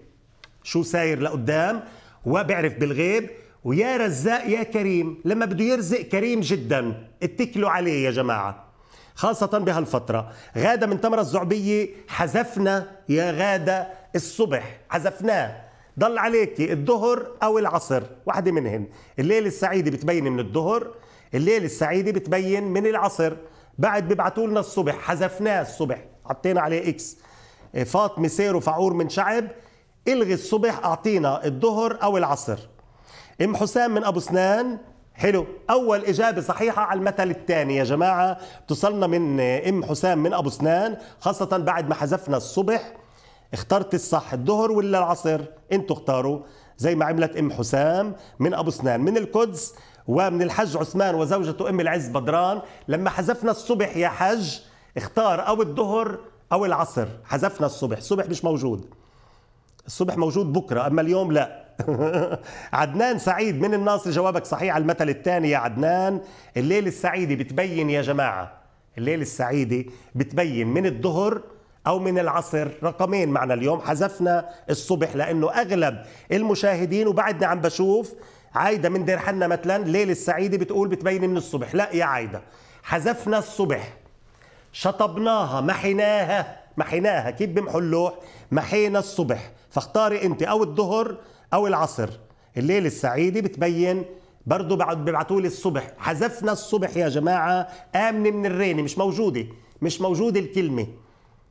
شو ساير لقدام وبعرف بالغيب ويا رزاق يا كريم لما بده يرزق كريم جدا اتكلوا عليه يا جماعه خاصة بهالفترة غادة من تمر الزعبية حذفنا يا غادة الصبح حذفناه ضل عليك الظهر أو العصر واحدة منهن الليلة السعيدة بتبين من الظهر الليلة السعيدة بتبين من العصر بعد بيبعتوا لنا الصبح حذفناه الصبح حطينا عليه اكس آه، فاط مسير وفعور من شعب الغي الصبح اعطينا الظهر او العصر ام حسام من ابو سنان حلو اول اجابه صحيحه على المثل الثاني يا جماعه اتصلنا من آه، ام حسام من ابو سنان خاصه بعد ما حذفنا الصبح اخترت الصح الظهر ولا العصر انتوا اختاروا زي ما عملت ام حسام من ابو سنان من القدس ومن الحج عثمان وزوجته ام العز بدران لما حذفنا الصبح يا حج اختار او الظهر او العصر حذفنا الصبح الصبح مش موجود الصبح موجود بكره اما اليوم لا عدنان سعيد من الناصر جوابك صحيح على المثل الثاني يا عدنان الليل السعيدة بتبين يا جماعة الليل السعيدة بتبين من الظهر أو من العصر رقمين معنا اليوم حذفنا الصبح لأنه أغلب المشاهدين وبعدنا عم بشوف عايدة من دير حنا مثلا الليل السعيدة بتقول بتبين من الصبح لا يا عايدة حذفنا الصبح شطبناها محيناها محيناها كيف بمحوا اللوح محينا الصبح فاختاري انت او الظهر او العصر الليل السعيدة بتبين برضه بعد بيبعتوا لي الصبح حذفنا الصبح يا جماعة آمنة من الرينة مش موجودة مش موجودة الكلمة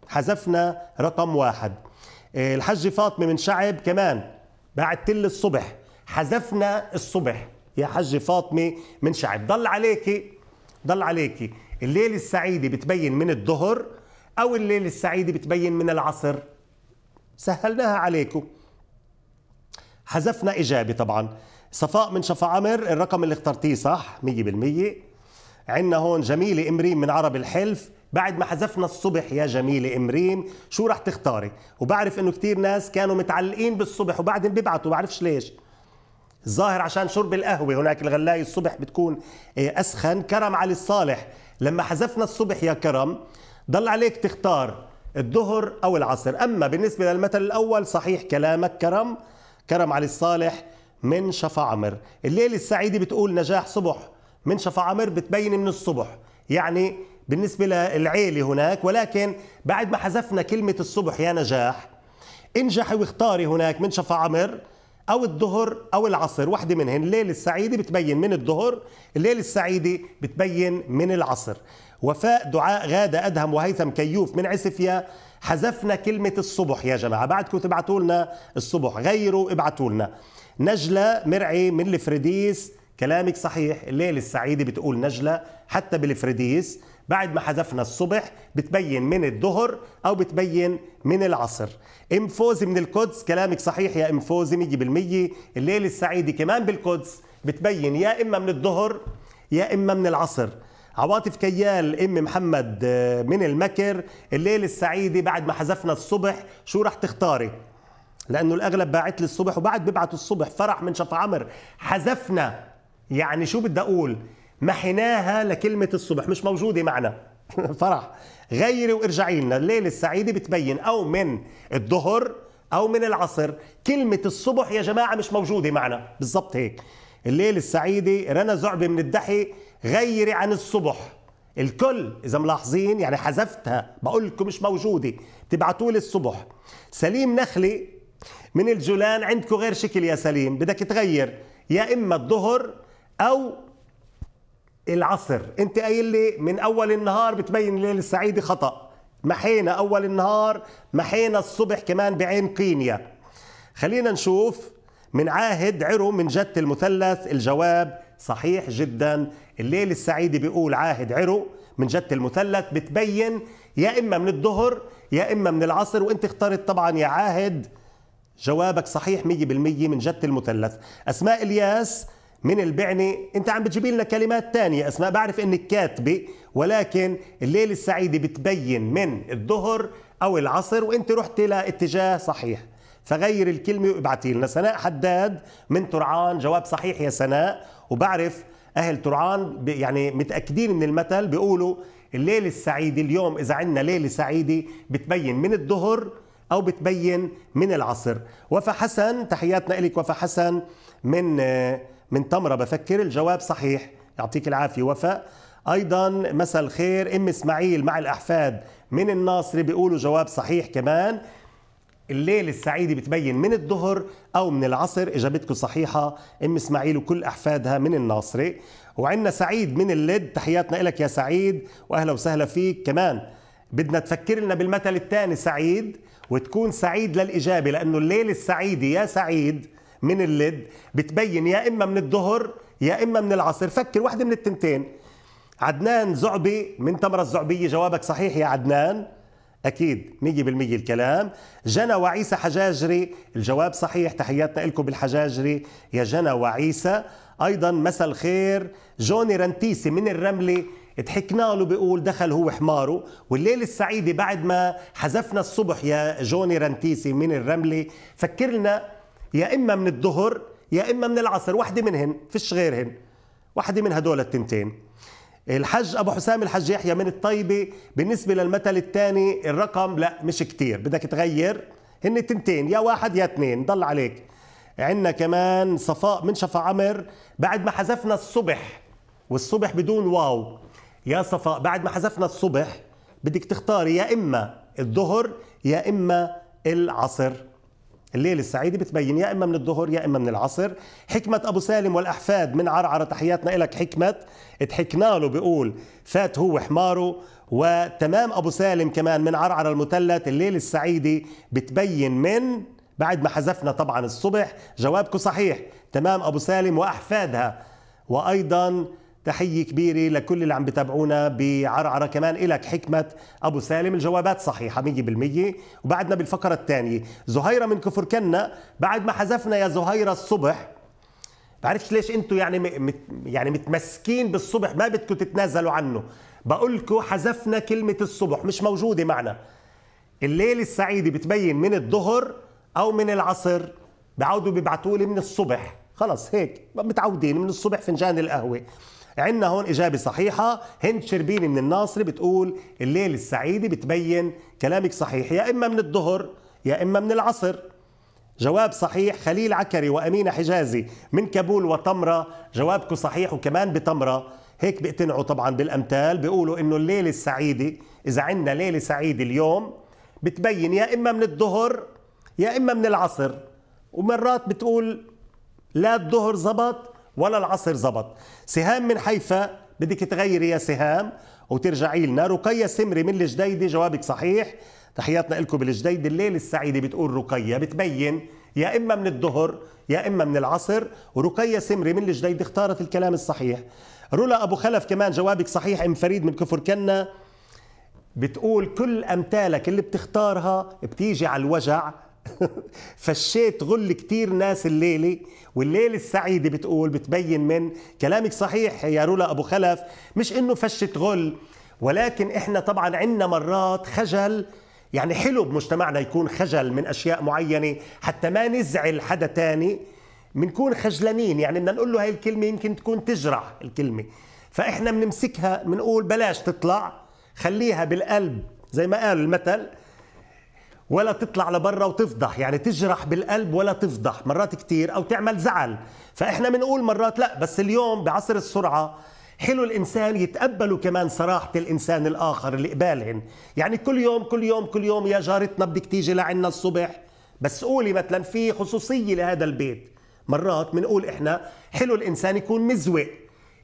حذفنا رقم واحد آه، الحجة فاطمة من شعب كمان بعت لي الصبح حذفنا الصبح يا حجة فاطمة من شعب ضل عليكي ضل عليكي الليل السعيدة بتبين من الظهر أو الليل السعيدة بتبين من العصر سهلناها عليكم حذفنا إجابة طبعا صفاء من شفا عمر الرقم اللي اخترتيه صح 100% عندنا هون جميلة إمريم من عرب الحلف بعد ما حذفنا الصبح يا جميلة إمريم شو رح تختاري وبعرف إنه كتير ناس كانوا متعلقين بالصبح وبعدين بيبعتوا بعرفش ليش ظاهر عشان شرب القهوة هناك الغلاية الصبح بتكون آه، أسخن كرم علي الصالح لما حذفنا الصبح يا كرم ضل عليك تختار الظهر أو العصر أما بالنسبة للمثل الأول صحيح كلامك كرم كرم علي الصالح من شفا عمر الليلة السعيدة بتقول نجاح صبح من شفا عمر بتبين من الصبح يعني بالنسبة للعيلة هناك ولكن بعد ما حذفنا كلمة الصبح يا نجاح انجحي واختاري هناك من شفا عمر او الظهر او العصر واحده منهن الليل السعيده بتبين من الظهر الليل السعيده بتبين من العصر وفاء دعاء غادة أدهم وهيثم كيوف من عسفيا حذفنا كلمة الصبح يا جماعة بعدكم تبعتوا لنا الصبح غيروا ابعتوا لنا نجلة مرعي من الفريديس كلامك صحيح الليل السعيدة بتقول نجلة حتى بالفريديس بعد ما حذفنا الصبح بتبين من الظهر او بتبين من العصر ام فوزي من القدس كلامك صحيح يا ام فوزي 100% الليل السعيدي كمان بالقدس بتبين يا اما من الظهر يا اما من العصر عواطف كيال ام محمد آه، من المكر الليل السعيدة بعد ما حذفنا الصبح شو رح تختاري لانه الاغلب باعت لي الصبح وبعد ببعت الصبح فرح من شفا عمر حذفنا يعني شو بدي اقول محيناها لكلمة الصبح مش موجودة معنا فرح غيري وارجعي لنا الليلة السعيدة بتبين أو من الظهر أو من العصر كلمة الصبح يا جماعة مش موجودة معنا بالضبط هيك الليلة السعيدة رنا زعبة من الدحي غيري عن الصبح الكل إذا ملاحظين يعني حذفتها بقول لكم مش موجودة بتبعتوا لي الصبح سليم نخلي من الجولان عندكم غير شكل يا سليم بدك تغير يا إما الظهر أو العصر انت قايل لي من اول النهار بتبين الليل السعيدي خطا محينا اول النهار محينا الصبح كمان بعين قينيا خلينا نشوف من عاهد عرو من جت المثلث الجواب صحيح جدا الليل السعيدي بيقول عاهد عرو من جت المثلث بتبين يا إما من الظهر يا إما من العصر وإنت اخترت طبعا يا عاهد جوابك صحيح 100% من جت المثلث أسماء الياس من البعني انت عم بتجيب لنا كلمات تانية اسماء بعرف انك كاتبه ولكن الليل السعيدة بتبين من الظهر او العصر وانت رحت لاتجاه صحيح فغير الكلمة وابعتي لنا سناء حداد من ترعان جواب صحيح يا سناء وبعرف اهل ترعان يعني متأكدين من المثل بيقولوا الليلة السعيدة اليوم إذا عندنا ليلة سعيدة بتبين من الظهر أو بتبين من العصر وفا حسن تحياتنا إليك وفا حسن من آه من تمرة بفكر الجواب صحيح يعطيك العافية وفاء أيضا مساء الخير أم إسماعيل مع الأحفاد من الناصري بيقولوا جواب صحيح كمان الليل السعيدة بتبين من الظهر أو من العصر إجابتكم صحيحة أم إسماعيل وكل أحفادها من الناصري وعندنا سعيد من اللد تحياتنا لك يا سعيد وأهلا وسهلا فيك كمان بدنا تفكر لنا بالمثل الثاني سعيد وتكون سعيد للإجابة لأنه الليل السعيدة يا سعيد من الليد بتبين يا اما من الظهر يا اما من العصر فكر واحده من التنتين عدنان زعبي من تمر الزعبية جوابك صحيح يا عدنان أكيد 100% الكلام جنى وعيسى حجاجري الجواب صحيح تحياتنا لكم بالحجاجري يا جنى وعيسى أيضا مساء الخير جوني رنتيسي من الرملة ضحكنا له بيقول دخل هو حماره والليلة السعيدة بعد ما حذفنا الصبح يا جوني رنتيسي من الرملة فكر لنا يا اما من الظهر يا اما من العصر وحده منهن فيش غيرهن وحده من هدول التنتين الحج ابو حسام الحج يحيى من الطيبه بالنسبه للمثل الثاني الرقم لا مش كتير بدك تغير هن تنتين يا واحد يا اثنين ضل عليك عندنا كمان صفاء من شفا عمر بعد ما حذفنا الصبح والصبح بدون واو يا صفاء بعد ما حذفنا الصبح بدك تختاري يا اما الظهر يا اما العصر الليل السعيد بتبين يا إما من الظهر يا إما من العصر حكمة أبو سالم والأحفاد من عرعرة تحياتنا لك حكمة اتحكنا له بيقول فات هو حماره وتمام أبو سالم كمان من عرعرة المثلث الليل السعيدة بتبين من بعد ما حذفنا طبعا الصبح جوابكم صحيح تمام أبو سالم وأحفادها وأيضا تحية كبيرة لكل اللي عم بتابعونا بعرعرة كمان إلك حكمة أبو سالم الجوابات صحيحة 100% وبعدنا بالفقرة الثانية زهيرة من كفر كنا بعد ما حذفنا يا زهيرة الصبح بعرفش ليش انتم يعني مت يعني متمسكين بالصبح ما بدكم تتنازلوا عنه بقول لكم حذفنا كلمة الصبح مش موجودة معنا الليلة السعيدة بتبين من الظهر أو من العصر بعودوا ببعتولي لي من الصبح خلص هيك متعودين من الصبح فنجان القهوة عندنا هون اجابه صحيحه هند شربيني من الناصري بتقول الليل السعيده بتبين كلامك صحيح يا اما من الظهر يا اما من العصر جواب صحيح خليل عكري وامينه حجازي من كابول وطمره جوابكم صحيح وكمان بطمره هيك بيقتنعوا طبعا بالامثال بيقولوا انه الليله السعيده اذا عندنا ليله سعيده اليوم بتبين يا اما من الظهر يا اما من العصر ومرات بتقول لا الظهر زبط ولا العصر زبط سهام من حيفا بدك تغيري يا سهام وترجعي لنا رقية سمري من الجديدة جوابك صحيح تحياتنا لكم بالجديد الليل السعيدة بتقول رقية بتبين يا إما من الظهر يا إما من العصر ورقية سمري من الجديد اختارت الكلام الصحيح رولا أبو خلف كمان جوابك صحيح أم فريد من كفر كنا بتقول كل أمثالك اللي بتختارها بتيجي على الوجع فشيت غل كتير ناس الليلة والليلة السعيدة بتقول بتبين من كلامك صحيح يا رولا أبو خلف مش إنه فشت غل ولكن إحنا طبعا عنا مرات خجل يعني حلو بمجتمعنا يكون خجل من أشياء معينة حتى ما نزعل حدا تاني بنكون خجلانين يعني بدنا نقول له هاي الكلمة يمكن تكون تجرح الكلمة فإحنا بنمسكها بنقول بلاش تطلع خليها بالقلب زي ما قال المثل ولا تطلع لبرا وتفضح يعني تجرح بالقلب ولا تفضح مرات كتير أو تعمل زعل فإحنا بنقول مرات لا بس اليوم بعصر السرعة حلو الإنسان يتقبلوا كمان صراحة الإنسان الآخر اللي قبالهن يعني كل يوم كل يوم كل يوم يا جارتنا بدك تيجي لعنا الصبح بس قولي مثلا في خصوصية لهذا البيت مرات بنقول إحنا حلو الإنسان يكون مزوق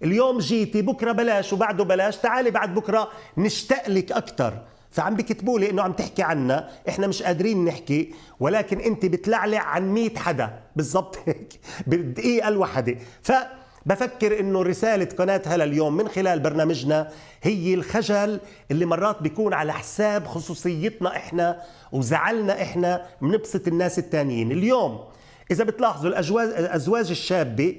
اليوم جيتي بكرة بلاش وبعده بلاش تعالي بعد بكرة نشتاق لك أكتر فعم بكتبوا لي انه عم تحكي عنا احنا مش قادرين نحكي ولكن انت بتلعلع عن 100 حدا بالضبط هيك بالدقيقه الواحده ف بفكر انه رساله قناه هلا اليوم من خلال برنامجنا هي الخجل اللي مرات بيكون على حساب خصوصيتنا احنا وزعلنا احنا بنبسط الناس التانيين اليوم اذا بتلاحظوا الازواج الشابه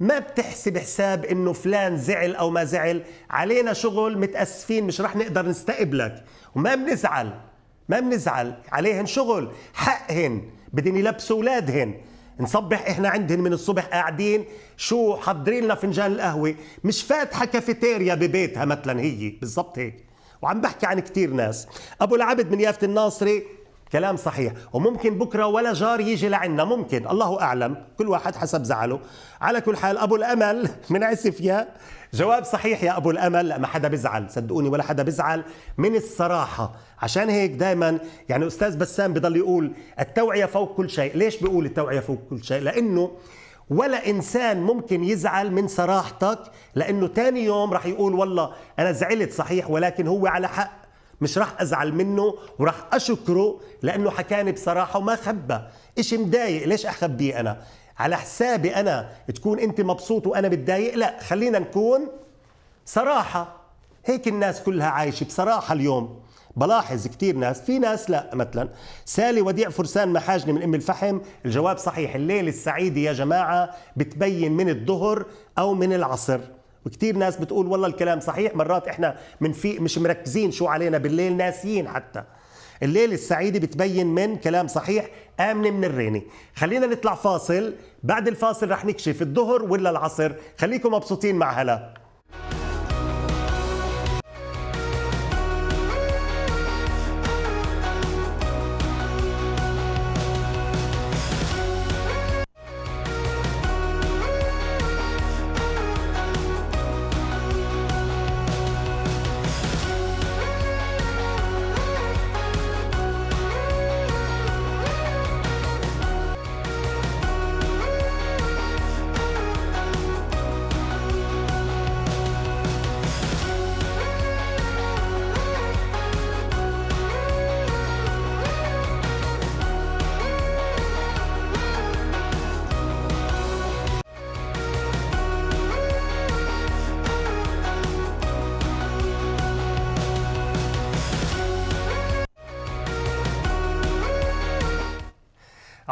ما بتحسب حساب انه فلان زعل او ما زعل علينا شغل متاسفين مش رح نقدر نستقبلك وما بنزعل ما بنزعل عليهن شغل حقهن بدهم يلبسوا اولادهن نصبح احنا عندهن من الصبح قاعدين شو حضرين لنا فنجان القهوه مش فاتحه كافيتيريا ببيتها مثلا هي بالضبط هيك وعم بحكي عن كثير ناس ابو العبد من يافت الناصري كلام صحيح وممكن بكرة ولا جار يجي لعنا ممكن الله أعلم كل واحد حسب زعله على كل حال أبو الأمل من عسفيا جواب صحيح يا أبو الأمل لا ما حدا بزعل صدقوني ولا حدا بزعل من الصراحة عشان هيك دائما يعني أستاذ بسام بضل يقول التوعية فوق كل شيء ليش بيقول التوعية فوق كل شيء لأنه ولا انسان ممكن يزعل من صراحتك لانه تاني يوم رح يقول والله انا زعلت صحيح ولكن هو على حق مش راح ازعل منه وراح اشكره لانه حكاني بصراحه وما خبى اشي مضايق ليش اخبيه انا على حسابي انا تكون انت مبسوط وانا متضايق لا خلينا نكون صراحه هيك الناس كلها عايشه بصراحه اليوم بلاحظ كثير ناس في ناس لا مثلا سالي وديع فرسان محاجني من ام الفحم الجواب صحيح الليل السعيده يا جماعه بتبين من الظهر او من العصر وكثير ناس بتقول والله الكلام صحيح مرات احنا من في مش مركزين شو علينا بالليل ناسيين حتى الليل السعيدة بتبين من كلام صحيح آمنة من الريني خلينا نطلع فاصل بعد الفاصل رح نكشف الظهر ولا العصر خليكم مبسوطين مع هلا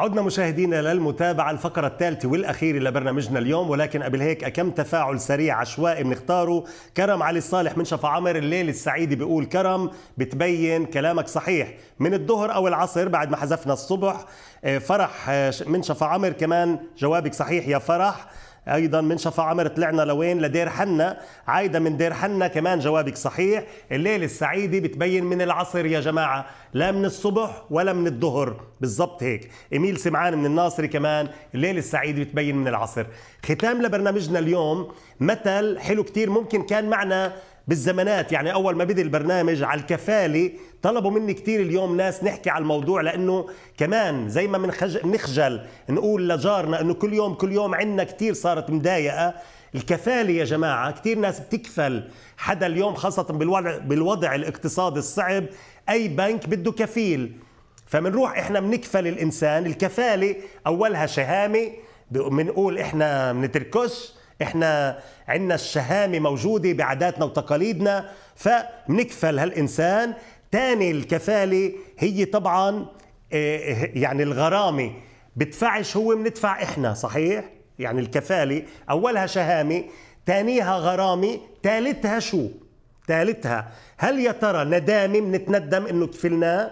عدنا مشاهدينا للمتابعة الفقرة الثالثة والأخيرة لبرنامجنا اليوم ولكن قبل هيك كم تفاعل سريع عشوائي بنختاره كرم علي صالح من شفا عمر الليل السعيدة بيقول كرم بتبين كلامك صحيح من الظهر أو العصر بعد ما حذفنا الصبح آه، فرح آه، من شفا عمر كمان جوابك صحيح يا فرح ايضا من شفا عمر طلعنا لوين لدير حنا عايده من دير حنا كمان جوابك صحيح الليله السعيده بتبين من العصر يا جماعه لا من الصبح ولا من الظهر بالضبط هيك اميل سمعان من الناصري كمان الليله السعيده بتبين من العصر ختام لبرنامجنا اليوم مثل حلو كتير ممكن كان معنا بالزمانات يعني اول ما بدي البرنامج على الكفاله طلبوا مني كثير اليوم ناس نحكي على الموضوع لانه كمان زي ما بنخجل نقول لجارنا انه كل يوم كل يوم عندنا كثير صارت مضايقه الكفالة يا جماعة كثير ناس بتكفل حدا اليوم خاصة بالوضع, بالوضع الاقتصادي الصعب أي بنك بده كفيل فمنروح إحنا بنكفل الإنسان الكفالة أولها شهامة بنقول إحنا بنتركش احنا عندنا الشهامه موجوده بعاداتنا وتقاليدنا فنكفل هالانسان ثاني الكفاله هي طبعا آه، يعني الغرامه بدفعش هو بندفع احنا صحيح يعني الكفاله اولها شهامه ثانيها غرامه ثالثها شو ثالثها هل يا ترى ندامه بنتندم انه كفلناه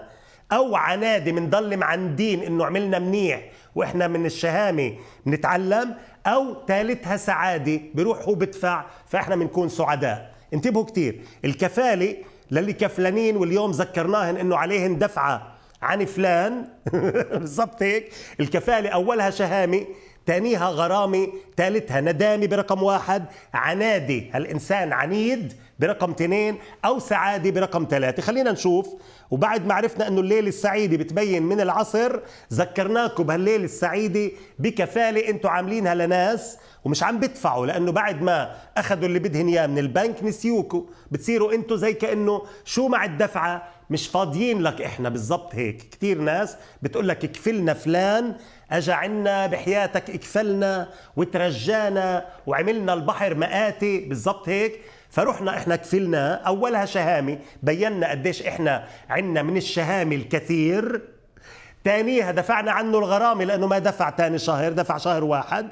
او عنادي بنضل معندين انه عملنا منيح واحنا من الشهامه بنتعلم او ثالثها سعاده بروح بدفع فاحنا بنكون سعداء انتبهوا كثير الكفاله للي كفلانين واليوم ذكرناهن انه عليهن دفعه عن فلان بالضبط هيك الكفاله اولها شهامه تانيها غرامه ثالثها ندامه برقم واحد عنادي هالانسان عنيد برقم تنين او سعادة برقم ثلاثة خلينا نشوف وبعد ما عرفنا انه الليله السعيده بتبين من العصر ذكرناكم بهالليله السعيده بكفاله انتم عاملينها لناس ومش عم بدفعوا لانه بعد ما اخذوا اللي بدهن اياه من البنك نسيوكوا بتصيروا انتم زي كانه شو مع الدفعه مش فاضيين لك احنا بالضبط هيك كثير ناس بتقول لك كفلنا فلان اجا عنا بحياتك اكفلنا وترجانا وعملنا البحر مآتي بالضبط هيك فرحنا احنا كفلنا اولها شهامه بينا قديش احنا عندنا من الشهامه الكثير ثانيها دفعنا عنه الغرامه لانه ما دفع ثاني شهر دفع شهر واحد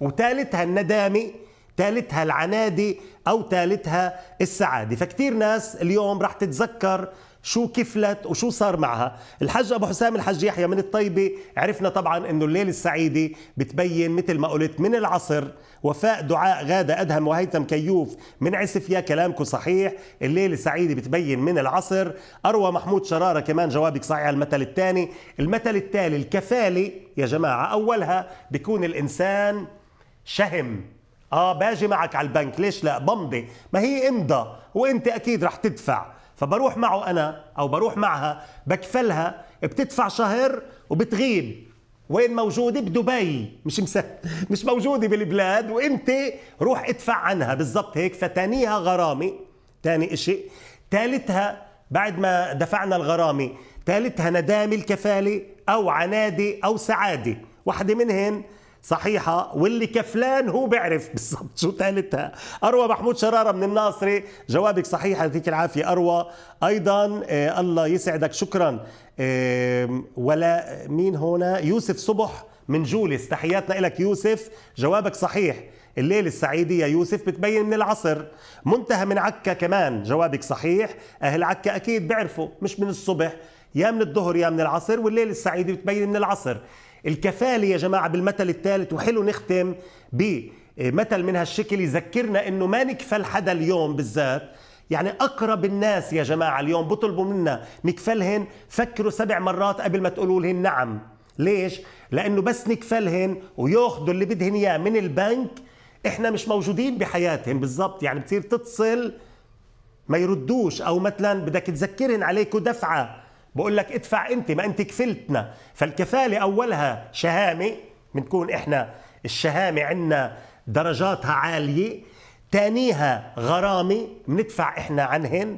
وثالثها الندامه ثالثها العنادي او ثالثها السعاده فكثير ناس اليوم راح تتذكر شو كفلت وشو صار معها الحج ابو حسام الحج يحيى من الطيبه عرفنا طبعا انه الليله السعيده بتبين مثل ما قلت من العصر وفاء دعاء غاده ادهم وهيثم كيوف من عسفيا كلامكم صحيح الليله السعيده بتبين من العصر اروى محمود شراره كمان جوابك صحيح على المثل الثاني المثل التالي الكفاله يا جماعه اولها بيكون الانسان شهم اه باجي معك على البنك ليش لا بمضي ما هي امضى وانت اكيد رح تدفع فبروح معه انا او بروح معها بكفلها بتدفع شهر وبتغيب وين موجوده بدبي مش مسه... مش موجوده بالبلاد وانت روح ادفع عنها بالضبط هيك فتانيها غرامه تاني اشي ثالثها بعد ما دفعنا الغرامه ثالثها ندامه الكفاله او عنادي او سعاده واحده منهن صحيحة واللي كفلان هو بيعرف بالضبط شو ثالثها أروى محمود شرارة من الناصري جوابك صحيح يعطيك العافية أروى أيضا آه الله يسعدك شكرا آه ولا مين هنا يوسف صبح من جولس تحياتنا لك يوسف جوابك صحيح الليلة السعيدة يا يوسف بتبين من العصر منتهى من عكا كمان جوابك صحيح أهل عكا أكيد بيعرفوا مش من الصبح يا من الظهر يا من العصر والليلة السعيدة بتبين من العصر الكفالة يا جماعة بالمثل الثالث وحلو نختم بمثل من هالشكل يذكرنا انه ما نكفل حدا اليوم بالذات يعني اقرب الناس يا جماعه اليوم بطلبوا منا نكفلهن فكروا سبع مرات قبل ما تقولوا لهن نعم ليش لانه بس نكفلهن وياخذوا اللي بدهن اياه من البنك احنا مش موجودين بحياتهم بالضبط يعني بتصير تتصل ما يردوش او مثلا بدك تذكرهن عليك دفعه بقول لك ادفع انت ما انت كفلتنا فالكفاله اولها شهامه بنكون احنا الشهامه عندنا درجاتها عاليه تانيها غرامه بندفع احنا عنهن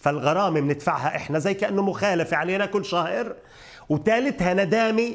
فالغرامه بندفعها احنا زي كانه مخالفه علينا كل شهر وثالثها ندامه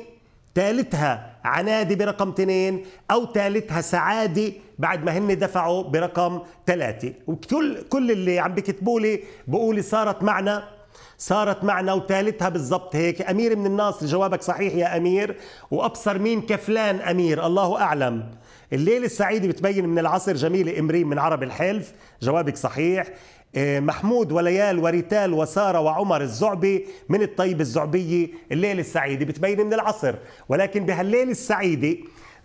ثالثها عنادي برقم اثنين او ثالثها سعادي بعد ما هن دفعوا برقم ثلاثة وكل كل اللي عم بكتبوا لي بقولي صارت معنا صارت معنا وثالثها بالضبط هيك أمير من الناصر جوابك صحيح يا أمير وأبصر مين كفلان أمير الله أعلم الليلة السعيدة بتبين من العصر جميلة إمرين من عرب الحلف جوابك صحيح إيه، محمود وليال وريتال وسارة وعمر الزعبي من الطيب الزعبية الليلة السعيدة بتبين من العصر ولكن بهالليلة السعيدة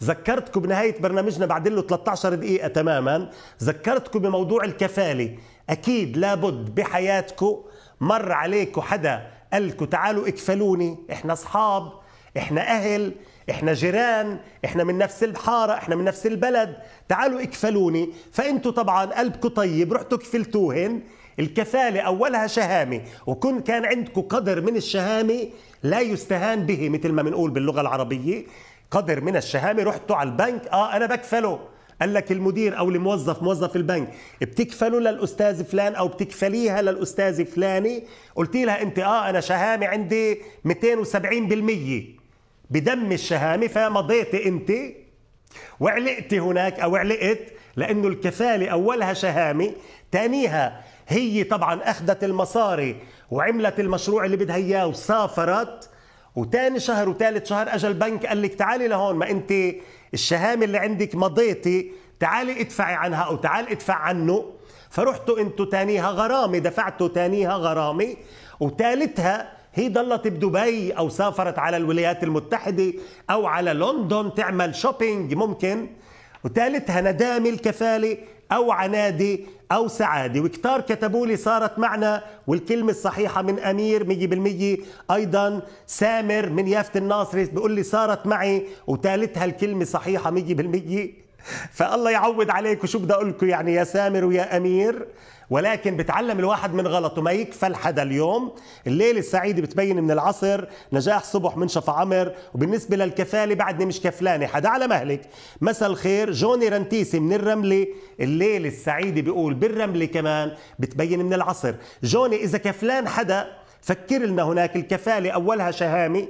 ذكرتكم بنهاية برنامجنا بعد له 13 دقيقة تماما ذكرتكم بموضوع الكفالة أكيد لابد بحياتكم مر عليكم حدا قالكم تعالوا اكفلوني احنا اصحاب احنا اهل احنا جيران احنا من نفس الحاره احنا من نفس البلد تعالوا اكفلوني فانتوا طبعا قلبكم طيب رحتوا كفلتوهن الكفاله اولها شهامه وكن كان عندكم قدر من الشهامه لا يستهان به مثل ما بنقول باللغه العربيه قدر من الشهامه رحتوا على البنك اه انا بكفله قال لك المدير او الموظف موظف البنك بتكفلوا للاستاذ فلان او بتكفليها للاستاذ فلاني قلت لها انت اه انا شهامه عندي 270% بدم الشهامه فمضيتي انت وعلقت هناك او علقت لانه الكفاله اولها شهامه ثانيها هي طبعا اخذت المصاري وعملت المشروع اللي بدها اياه وسافرت وتاني شهر وتالت شهر اجى البنك قال لك تعالي لهون ما انت الشهامه اللي عندك مضيتي تعالي ادفعي عنها او تعال ادفع عنه فرحتوا انتوا تانيها غرامه دفعتوا تانيها غرامه وتالتها هي ضلت بدبي او سافرت على الولايات المتحده او على لندن تعمل شوبينج ممكن وثالثها ندامه الكفاله أو عنادي أو سعادة وكتار كتبوا لي صارت معنا والكلمة الصحيحة من أمير مية بالمية أيضا سامر من يافة الناصري بيقول لي صارت معي وتالتها الكلمة صحيحة مية بالمية فالله يعود عليك شو بدي أقول لكم يعني يا سامر ويا أمير ولكن بتعلم الواحد من غلطه ما يكفل حدا اليوم الليلة السعيدة بتبين من العصر نجاح صبح من شفا عمر وبالنسبة للكفالة بعدني مش كفلانة حدا على مهلك مساء الخير جوني رنتيسي من الرملة الليلة السعيدة بيقول بالرملة كمان بتبين من العصر جوني إذا كفلان حدا فكر لنا هناك الكفالة أولها شهامة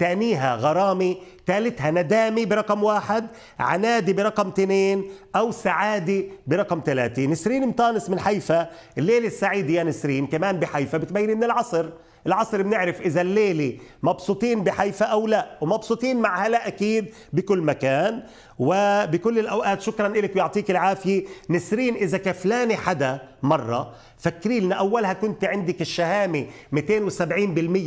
تانيها غرامي ثالثها ندامي برقم واحد عنادي برقم اثنين أو سعادي برقم ثلاثة نسرين مطانس من حيفا الليلة السعيدة يا نسرين كمان بحيفا بتبين من العصر العصر بنعرف إذا الليلة مبسوطين بحيفا أو لا ومبسوطين مع هلا أكيد بكل مكان وبكل الأوقات شكرا لك ويعطيك العافية نسرين إذا كفلاني حدا مرة فكري لنا أولها كنت عندك الشهامة 270%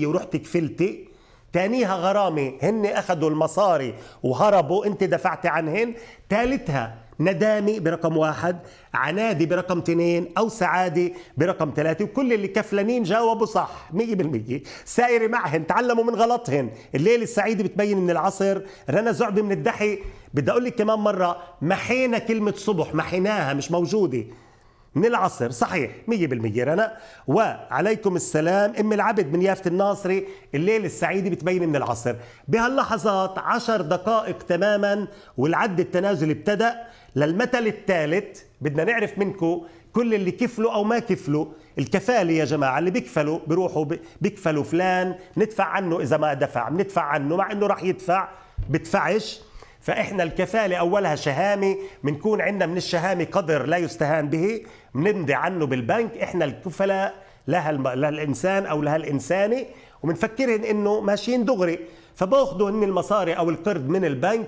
ورحت كفلتي تانيها غرامة هن أخذوا المصاري وهربوا أنت دفعت عنهن ثالثها ندامي برقم واحد عنادي برقم اثنين أو سعادة برقم ثلاثة وكل اللي كفلانين جاوبوا صح مية بالمية سائرة معهن تعلموا من غلطهن الليلة السعيدة بتبين من العصر رنا زعبي من الدحي بدي أقول لك كمان مرة محينا كلمة صبح محيناها مش موجودة من العصر صحيح 100% رنا وعليكم السلام ام العبد من يافت الناصري الليل السعيده بتبين من العصر بهاللحظات 10 دقائق تماما والعد التنازل ابتدا للمثل الثالث بدنا نعرف منكم كل اللي كفلوا او ما كفلوا الكفاله يا جماعه اللي بيكفلوا بيروحوا بيكفلوا فلان ندفع عنه اذا ما دفع بندفع عنه مع انه راح يدفع بدفعش فإحنا الكفالة أولها شهامة بنكون عندنا من الشهامة قدر لا يستهان به بنمضي عنه بالبنك احنا الكفلاء لها لها الانسان او لها الانساني وبنفكرهم انه ماشيين دغري فباخذوا هن المصاري او القرض من البنك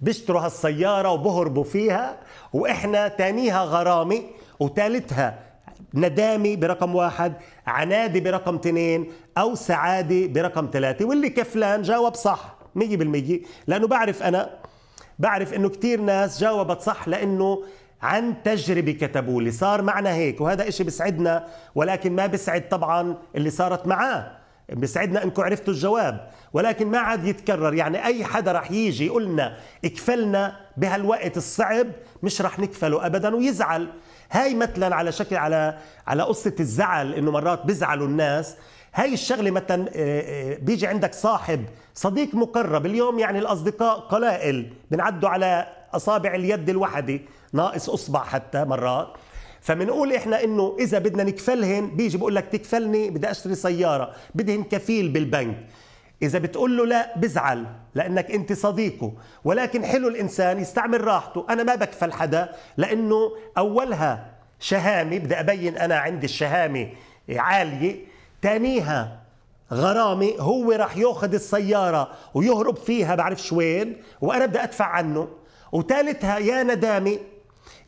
بيشتروا هالسياره وبهربوا فيها واحنا تانيها غرامه وثالثها ندامي برقم واحد عنادي برقم اثنين أو سعادي برقم ثلاثة واللي كفلان جاوب صح 100% لأنه بعرف أنا بعرف أنه كثير ناس جاوبت صح لأنه عن تجربه كتبوا لي صار معنا هيك وهذا إشي بيسعدنا ولكن ما بيسعد طبعا اللي صارت معاه بيسعدنا انكم عرفتوا الجواب ولكن ما عاد يتكرر يعني اي حدا رح يجي يقولنا اكفلنا بهالوقت الصعب مش رح نكفله ابدا ويزعل هاي مثلا على شكل على على قصه الزعل انه مرات بيزعلوا الناس هاي الشغله مثلا آه، آه، بيجي عندك صاحب صديق مقرب اليوم يعني الاصدقاء قلائل بنعدوا على اصابع اليد الوحده ناقص اصبع حتى مرات فبنقول احنا انه اذا بدنا نكفلهن بيجي بقول لك تكفلني بدي اشتري سياره بدهن كفيل بالبنك اذا بتقول له لا بزعل لانك انت صديقه ولكن حلو الانسان يستعمل راحته انا ما بكفل حدا لانه اولها شهامه بدي ابين انا عندي الشهامه عاليه ثانيها غرامه هو راح ياخذ السياره ويهرب فيها بعرفش وين وانا بدي ادفع عنه وثالثها يا ندامه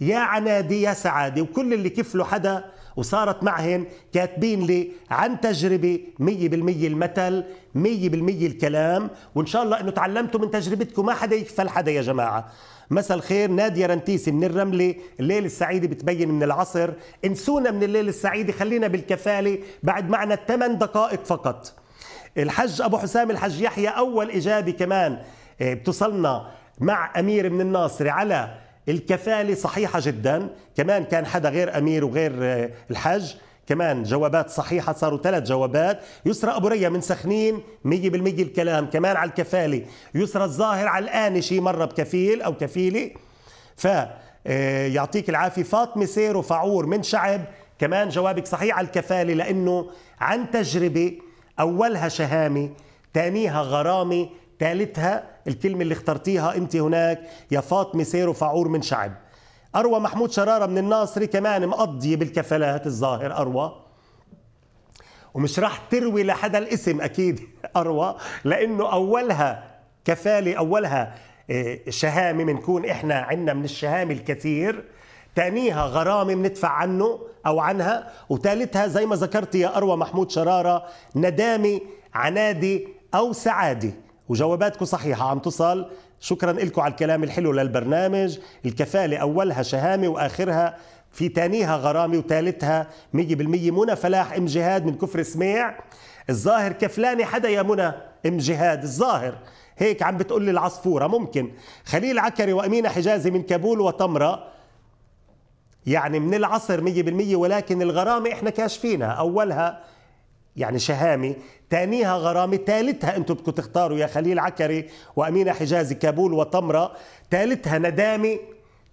يا عنادي يا سعادة وكل اللي كفلوا حدا وصارت معهن كاتبين لي عن تجربة 100% المثل 100% الكلام وإن شاء الله أنه تعلمتوا من تجربتكم ما حدا يكفل حدا يا جماعة مساء الخير نادية رنتيسي من الرملة الليل السعيدة بتبين من العصر انسونا من الليل السعيدة خلينا بالكفالة بعد معنا 8 دقائق فقط الحج أبو حسام الحج يحيى أول إجابة كمان آه، بتصلنا مع أمير من الناصر على الكفاله صحيحه جدا كمان كان حدا غير امير وغير آه، الحج كمان جوابات صحيحة صاروا ثلاث جوابات يسرى أبو ريا من سخنين 100% الكلام كمان على الكفالة يسرى الظاهر على شي مرة بكفيل أو كفيلة ف آه، يعطيك العافية فاطمة سير وفعور من شعب كمان جوابك صحيح على الكفالة لأنه عن تجربة أولها شهامة ثانيها غرامة ثالثها الكلمة اللي اخترتيها أنت هناك يا فاطمة سير وفعور من شعب أروى محمود شرارة من الناصري كمان مقضية بالكفالات الظاهر أروى ومش راح تروي لحدا الاسم أكيد أروى لأنه أولها كفالة أولها آه، شهامة بنكون إحنا عنا من الشهامة الكثير ثانيها غرامة بندفع عنه أو عنها وثالثها زي ما ذكرت يا أروى محمود شرارة ندامة عنادي أو سعادة وجواباتكم صحيحة عم تصل شكرا لكم على الكلام الحلو للبرنامج الكفالة أولها شهامة وآخرها في تانيها غرامي وثالثها 100% منى فلاح ام جهاد من كفر سميع الظاهر كفلاني حدا يا منى ام جهاد الظاهر هيك عم بتقول لي العصفوره ممكن خليل عكري وامينه حجازي من كابول وطمره يعني من العصر 100% ولكن الغرامه احنا كاشفينها اولها يعني شهامة تانيها غرامة تالتها أنتم بدكم تختاروا يا خليل عكري وأمينة حجازي كابول وطمرة تالتها ندامة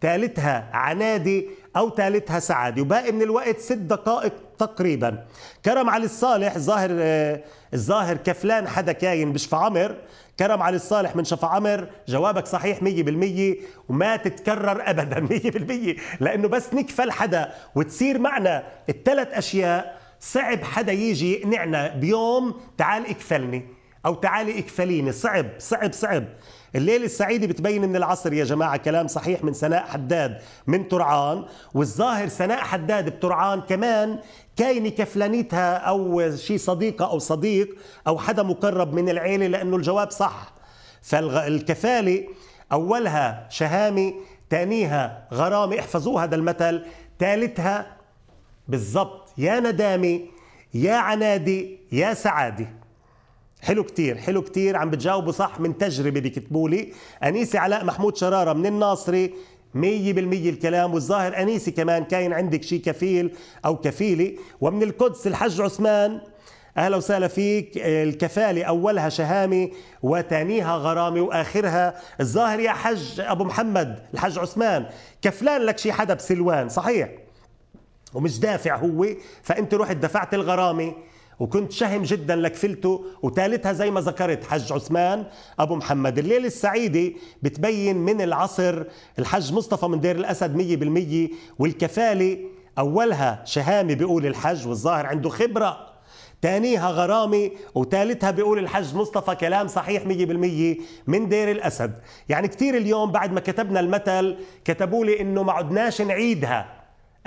تالتها عنادي أو تالتها سعادي وباقي من الوقت ست دقائق تقريبا كرم علي الصالح ظاهر آه، الظاهر كفلان حدا كاين بشفا عمر كرم علي الصالح من شفا عمر جوابك صحيح 100% وما تتكرر ابدا 100% لانه بس نكفل حدا وتصير معنا الثلاث اشياء صعب حدا يجي يقنعنا بيوم تعال اكفلني او تعالي اكفليني صعب صعب صعب الليلة السعيدة بتبين من العصر يا جماعة كلام صحيح من سناء حداد من ترعان والظاهر سناء حداد بترعان كمان كاينة كفلانيتها أو شي صديقة أو صديق أو حدا مقرب من العيلة لأنه الجواب صح فالكفالة أولها شهامة تانيها غرامة احفظوا هذا المثل ثالثها بالضبط يا ندامي يا عنادي يا سعادي حلو كتير حلو كتير عم بتجاوبوا صح من تجربة بكتبوا لي أنيسي علاء محمود شرارة من الناصري مية بالمية الكلام والظاهر أنيسي كمان كاين عندك شي كفيل أو كفيلة ومن القدس الحج عثمان اهلا وسهلا فيك الكفاله اولها شهامه وثانيها غرامه واخرها الظاهر يا حج ابو محمد الحج عثمان كفلان لك شي حدا بسلوان صحيح ومش دافع هو فانت رحت دفعت الغرامه وكنت شهم جدا لكفلته وثالثها زي ما ذكرت حج عثمان ابو محمد الليله السعيده بتبين من العصر الحج مصطفى من دير الاسد 100% والكفاله اولها شهامه بيقول الحج والظاهر عنده خبره تانيها غرامة وثالثها بيقول الحج مصطفى كلام صحيح 100% من دير الأسد يعني كثير اليوم بعد ما كتبنا المثل كتبوا لي إنه ما عدناش نعيدها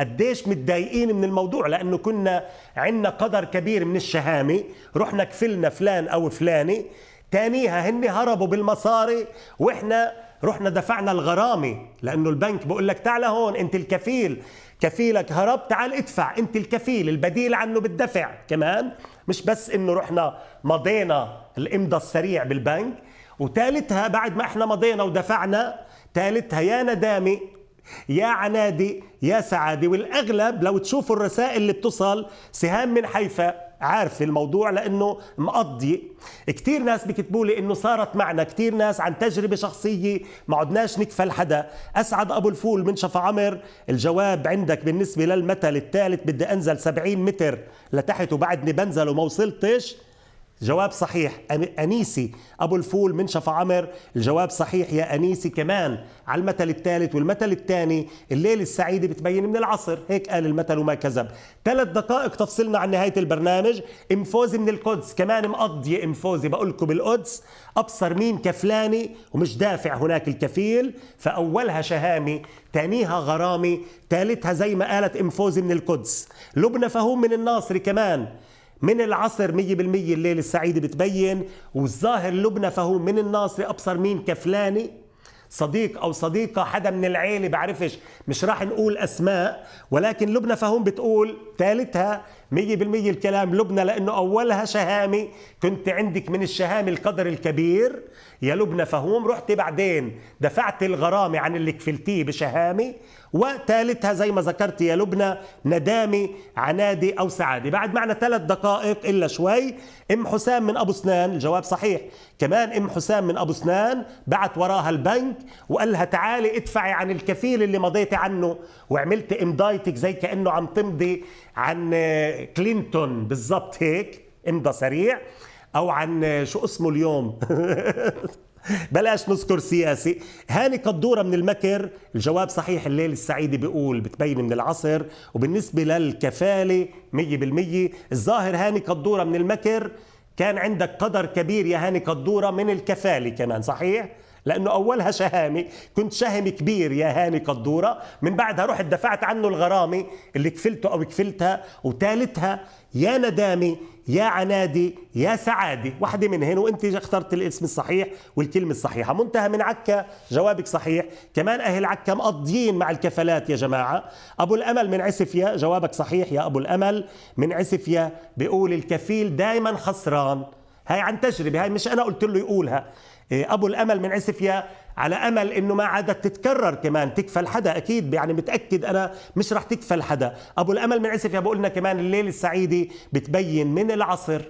قديش متضايقين من الموضوع لانه كنا عندنا قدر كبير من الشهامه رحنا كفلنا فلان او فلانه تانيها هن هربوا بالمصاري واحنا رحنا دفعنا الغرامه لانه البنك بقول لك تعال هون انت الكفيل كفيلك هرب تعال ادفع انت الكفيل البديل عنه بالدفع كمان مش بس انه رحنا مضينا الامضى السريع بالبنك وثالثها بعد ما احنا مضينا ودفعنا ثالثها يا ندامه يا عنادي يا سعادي والاغلب لو تشوفوا الرسائل اللي بتصل سهام من حيفا عارفه الموضوع لانه مقضي كثير ناس بيكتبوا لي انه صارت معنا كثير ناس عن تجربه شخصيه ما عدناش نكفل حدا اسعد ابو الفول من شفا عمر الجواب عندك بالنسبه للمثل الثالث بدي انزل 70 متر لتحت وبعدني بنزل وما وصلتش جواب صحيح أنيسي أبو الفول من شفا عمر الجواب صحيح يا أنيسي كمان على المثل الثالث والمثل الثاني الليلة السعيدة بتبين من العصر هيك قال المثل وما كذب ثلاث دقائق تفصلنا عن نهاية البرنامج ام فوزي من القدس كمان مقضية ام فوزي بقول لكم بالقدس أبصر مين كفلاني ومش دافع هناك الكفيل فأولها شهامي تانيها غرامي ثالثها زي ما قالت ام فوزي من القدس لبنى فهوم من الناصري كمان من العصر 100% الليل السعيد بتبين والظاهر لبنى فهو من الناصر ابصر مين كفلاني صديق او صديقه حدا من العيله بعرفش مش راح نقول اسماء ولكن لبنى فهون بتقول ثالثها 100% الكلام لبنى لانه اولها شهامه كنت عندك من الشهامه القدر الكبير يا لبنى فهوم رحت بعدين دفعت الغرامه عن اللي كفلتيه بشهامه وثالثها زي ما ذكرت يا لبنى ندامي عنادي أو سعادي بعد معنا ثلاث دقائق إلا شوي أم حسام من أبو سنان الجواب صحيح كمان أم حسام من أبو سنان بعت وراها البنك وقال لها تعالي ادفعي عن الكفيل اللي مضيتي عنه وعملت امضايتك زي كأنه عم تمضي عن كلينتون بالضبط هيك امضى سريع أو عن شو اسمه اليوم بلاش نذكر سياسي هاني قدوره من المكر الجواب صحيح الليل السعيدي بيقول بتبين من العصر وبالنسبه للكفاله 100% الظاهر هاني قدوره من المكر كان عندك قدر كبير يا هاني قدوره من الكفاله كمان صحيح لانه اولها شهامه كنت شهم كبير يا هاني قدوره من بعدها رحت دفعت عنه الغرامه اللي كفلته او كفلتها وثالثها يا ندامه يا عنادي يا سعادة واحدة من هنا وانت اخترت الاسم الصحيح والكلمة الصحيحة منتهى من عكا جوابك صحيح كمان أهل عكا مقضيين مع الكفلات يا جماعة أبو الأمل من عسفيا جوابك صحيح يا أبو الأمل من عسفيا بيقول الكفيل دائما خسران هاي عن تجربة هاي مش أنا قلت له يقولها إيه، أبو الأمل من عسفيا على امل انه ما عادت تتكرر كمان تكفل حدا اكيد يعني متاكد انا مش رح تكفل حدا ابو الامل من عسف يا بقولنا كمان الليل السعيده بتبين من العصر 100%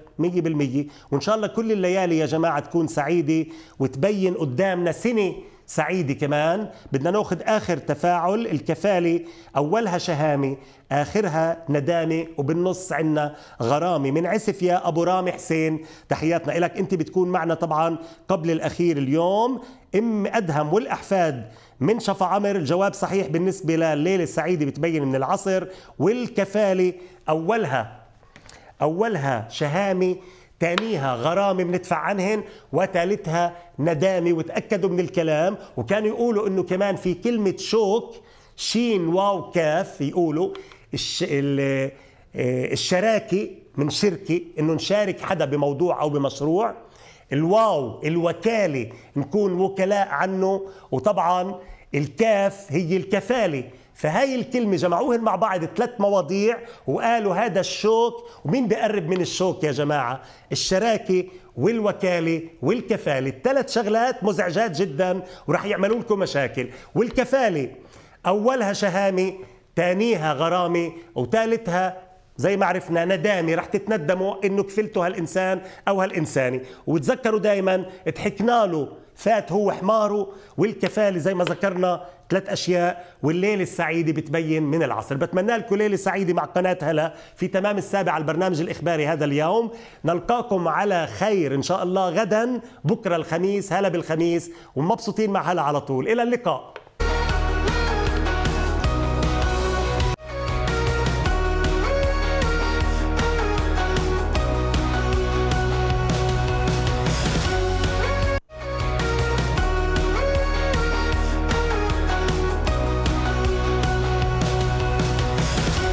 وان شاء الله كل الليالي يا جماعه تكون سعيده وتبين قدامنا سنه سعيدي كمان بدنا ناخذ اخر تفاعل الكفاله اولها شهامه اخرها ندامه وبالنص عنا غرامه من عسف يا ابو رامي حسين تحياتنا لك انت بتكون معنا طبعا قبل الاخير اليوم ام ادهم والاحفاد من شفا عمر الجواب صحيح بالنسبه لليله السعيده بتبين من العصر والكفاله اولها اولها شهامه تانيها غرامة بندفع عنهن وتالتها ندامة وتأكدوا من الكلام وكانوا يقولوا انه كمان في كلمة شوك شين واو كاف يقولوا الش... ال... آه، الشراكة من شركة انه نشارك حدا بموضوع او بمشروع الواو الوكالة نكون وكلاء عنه وطبعا الكاف هي الكفالة فهاي الكلمة جمعوهن مع بعض ثلاث مواضيع وقالوا هذا الشوك ومين بقرب من الشوك يا جماعة الشراكة والوكالة والكفالة ثلاث شغلات مزعجات جدا ورح يعملوا لكم مشاكل والكفالة أولها شهامة ثانيها غرامة وثالثها زي ما عرفنا ندامي رح تتندموا انه كفلتوا هالانسان او هالانساني وتذكروا دائما ضحكنا له فات هو حماره والكفاله زي ما ذكرنا ثلاث أشياء والليلة السعيدة بتبين من العصر بتمنى لكم ليلة سعيدة مع قناة هلا في تمام السابع البرنامج الإخباري هذا اليوم نلقاكم على خير إن شاء الله غدا بكرة الخميس هلا بالخميس ومبسوطين مع هلا على طول إلى اللقاء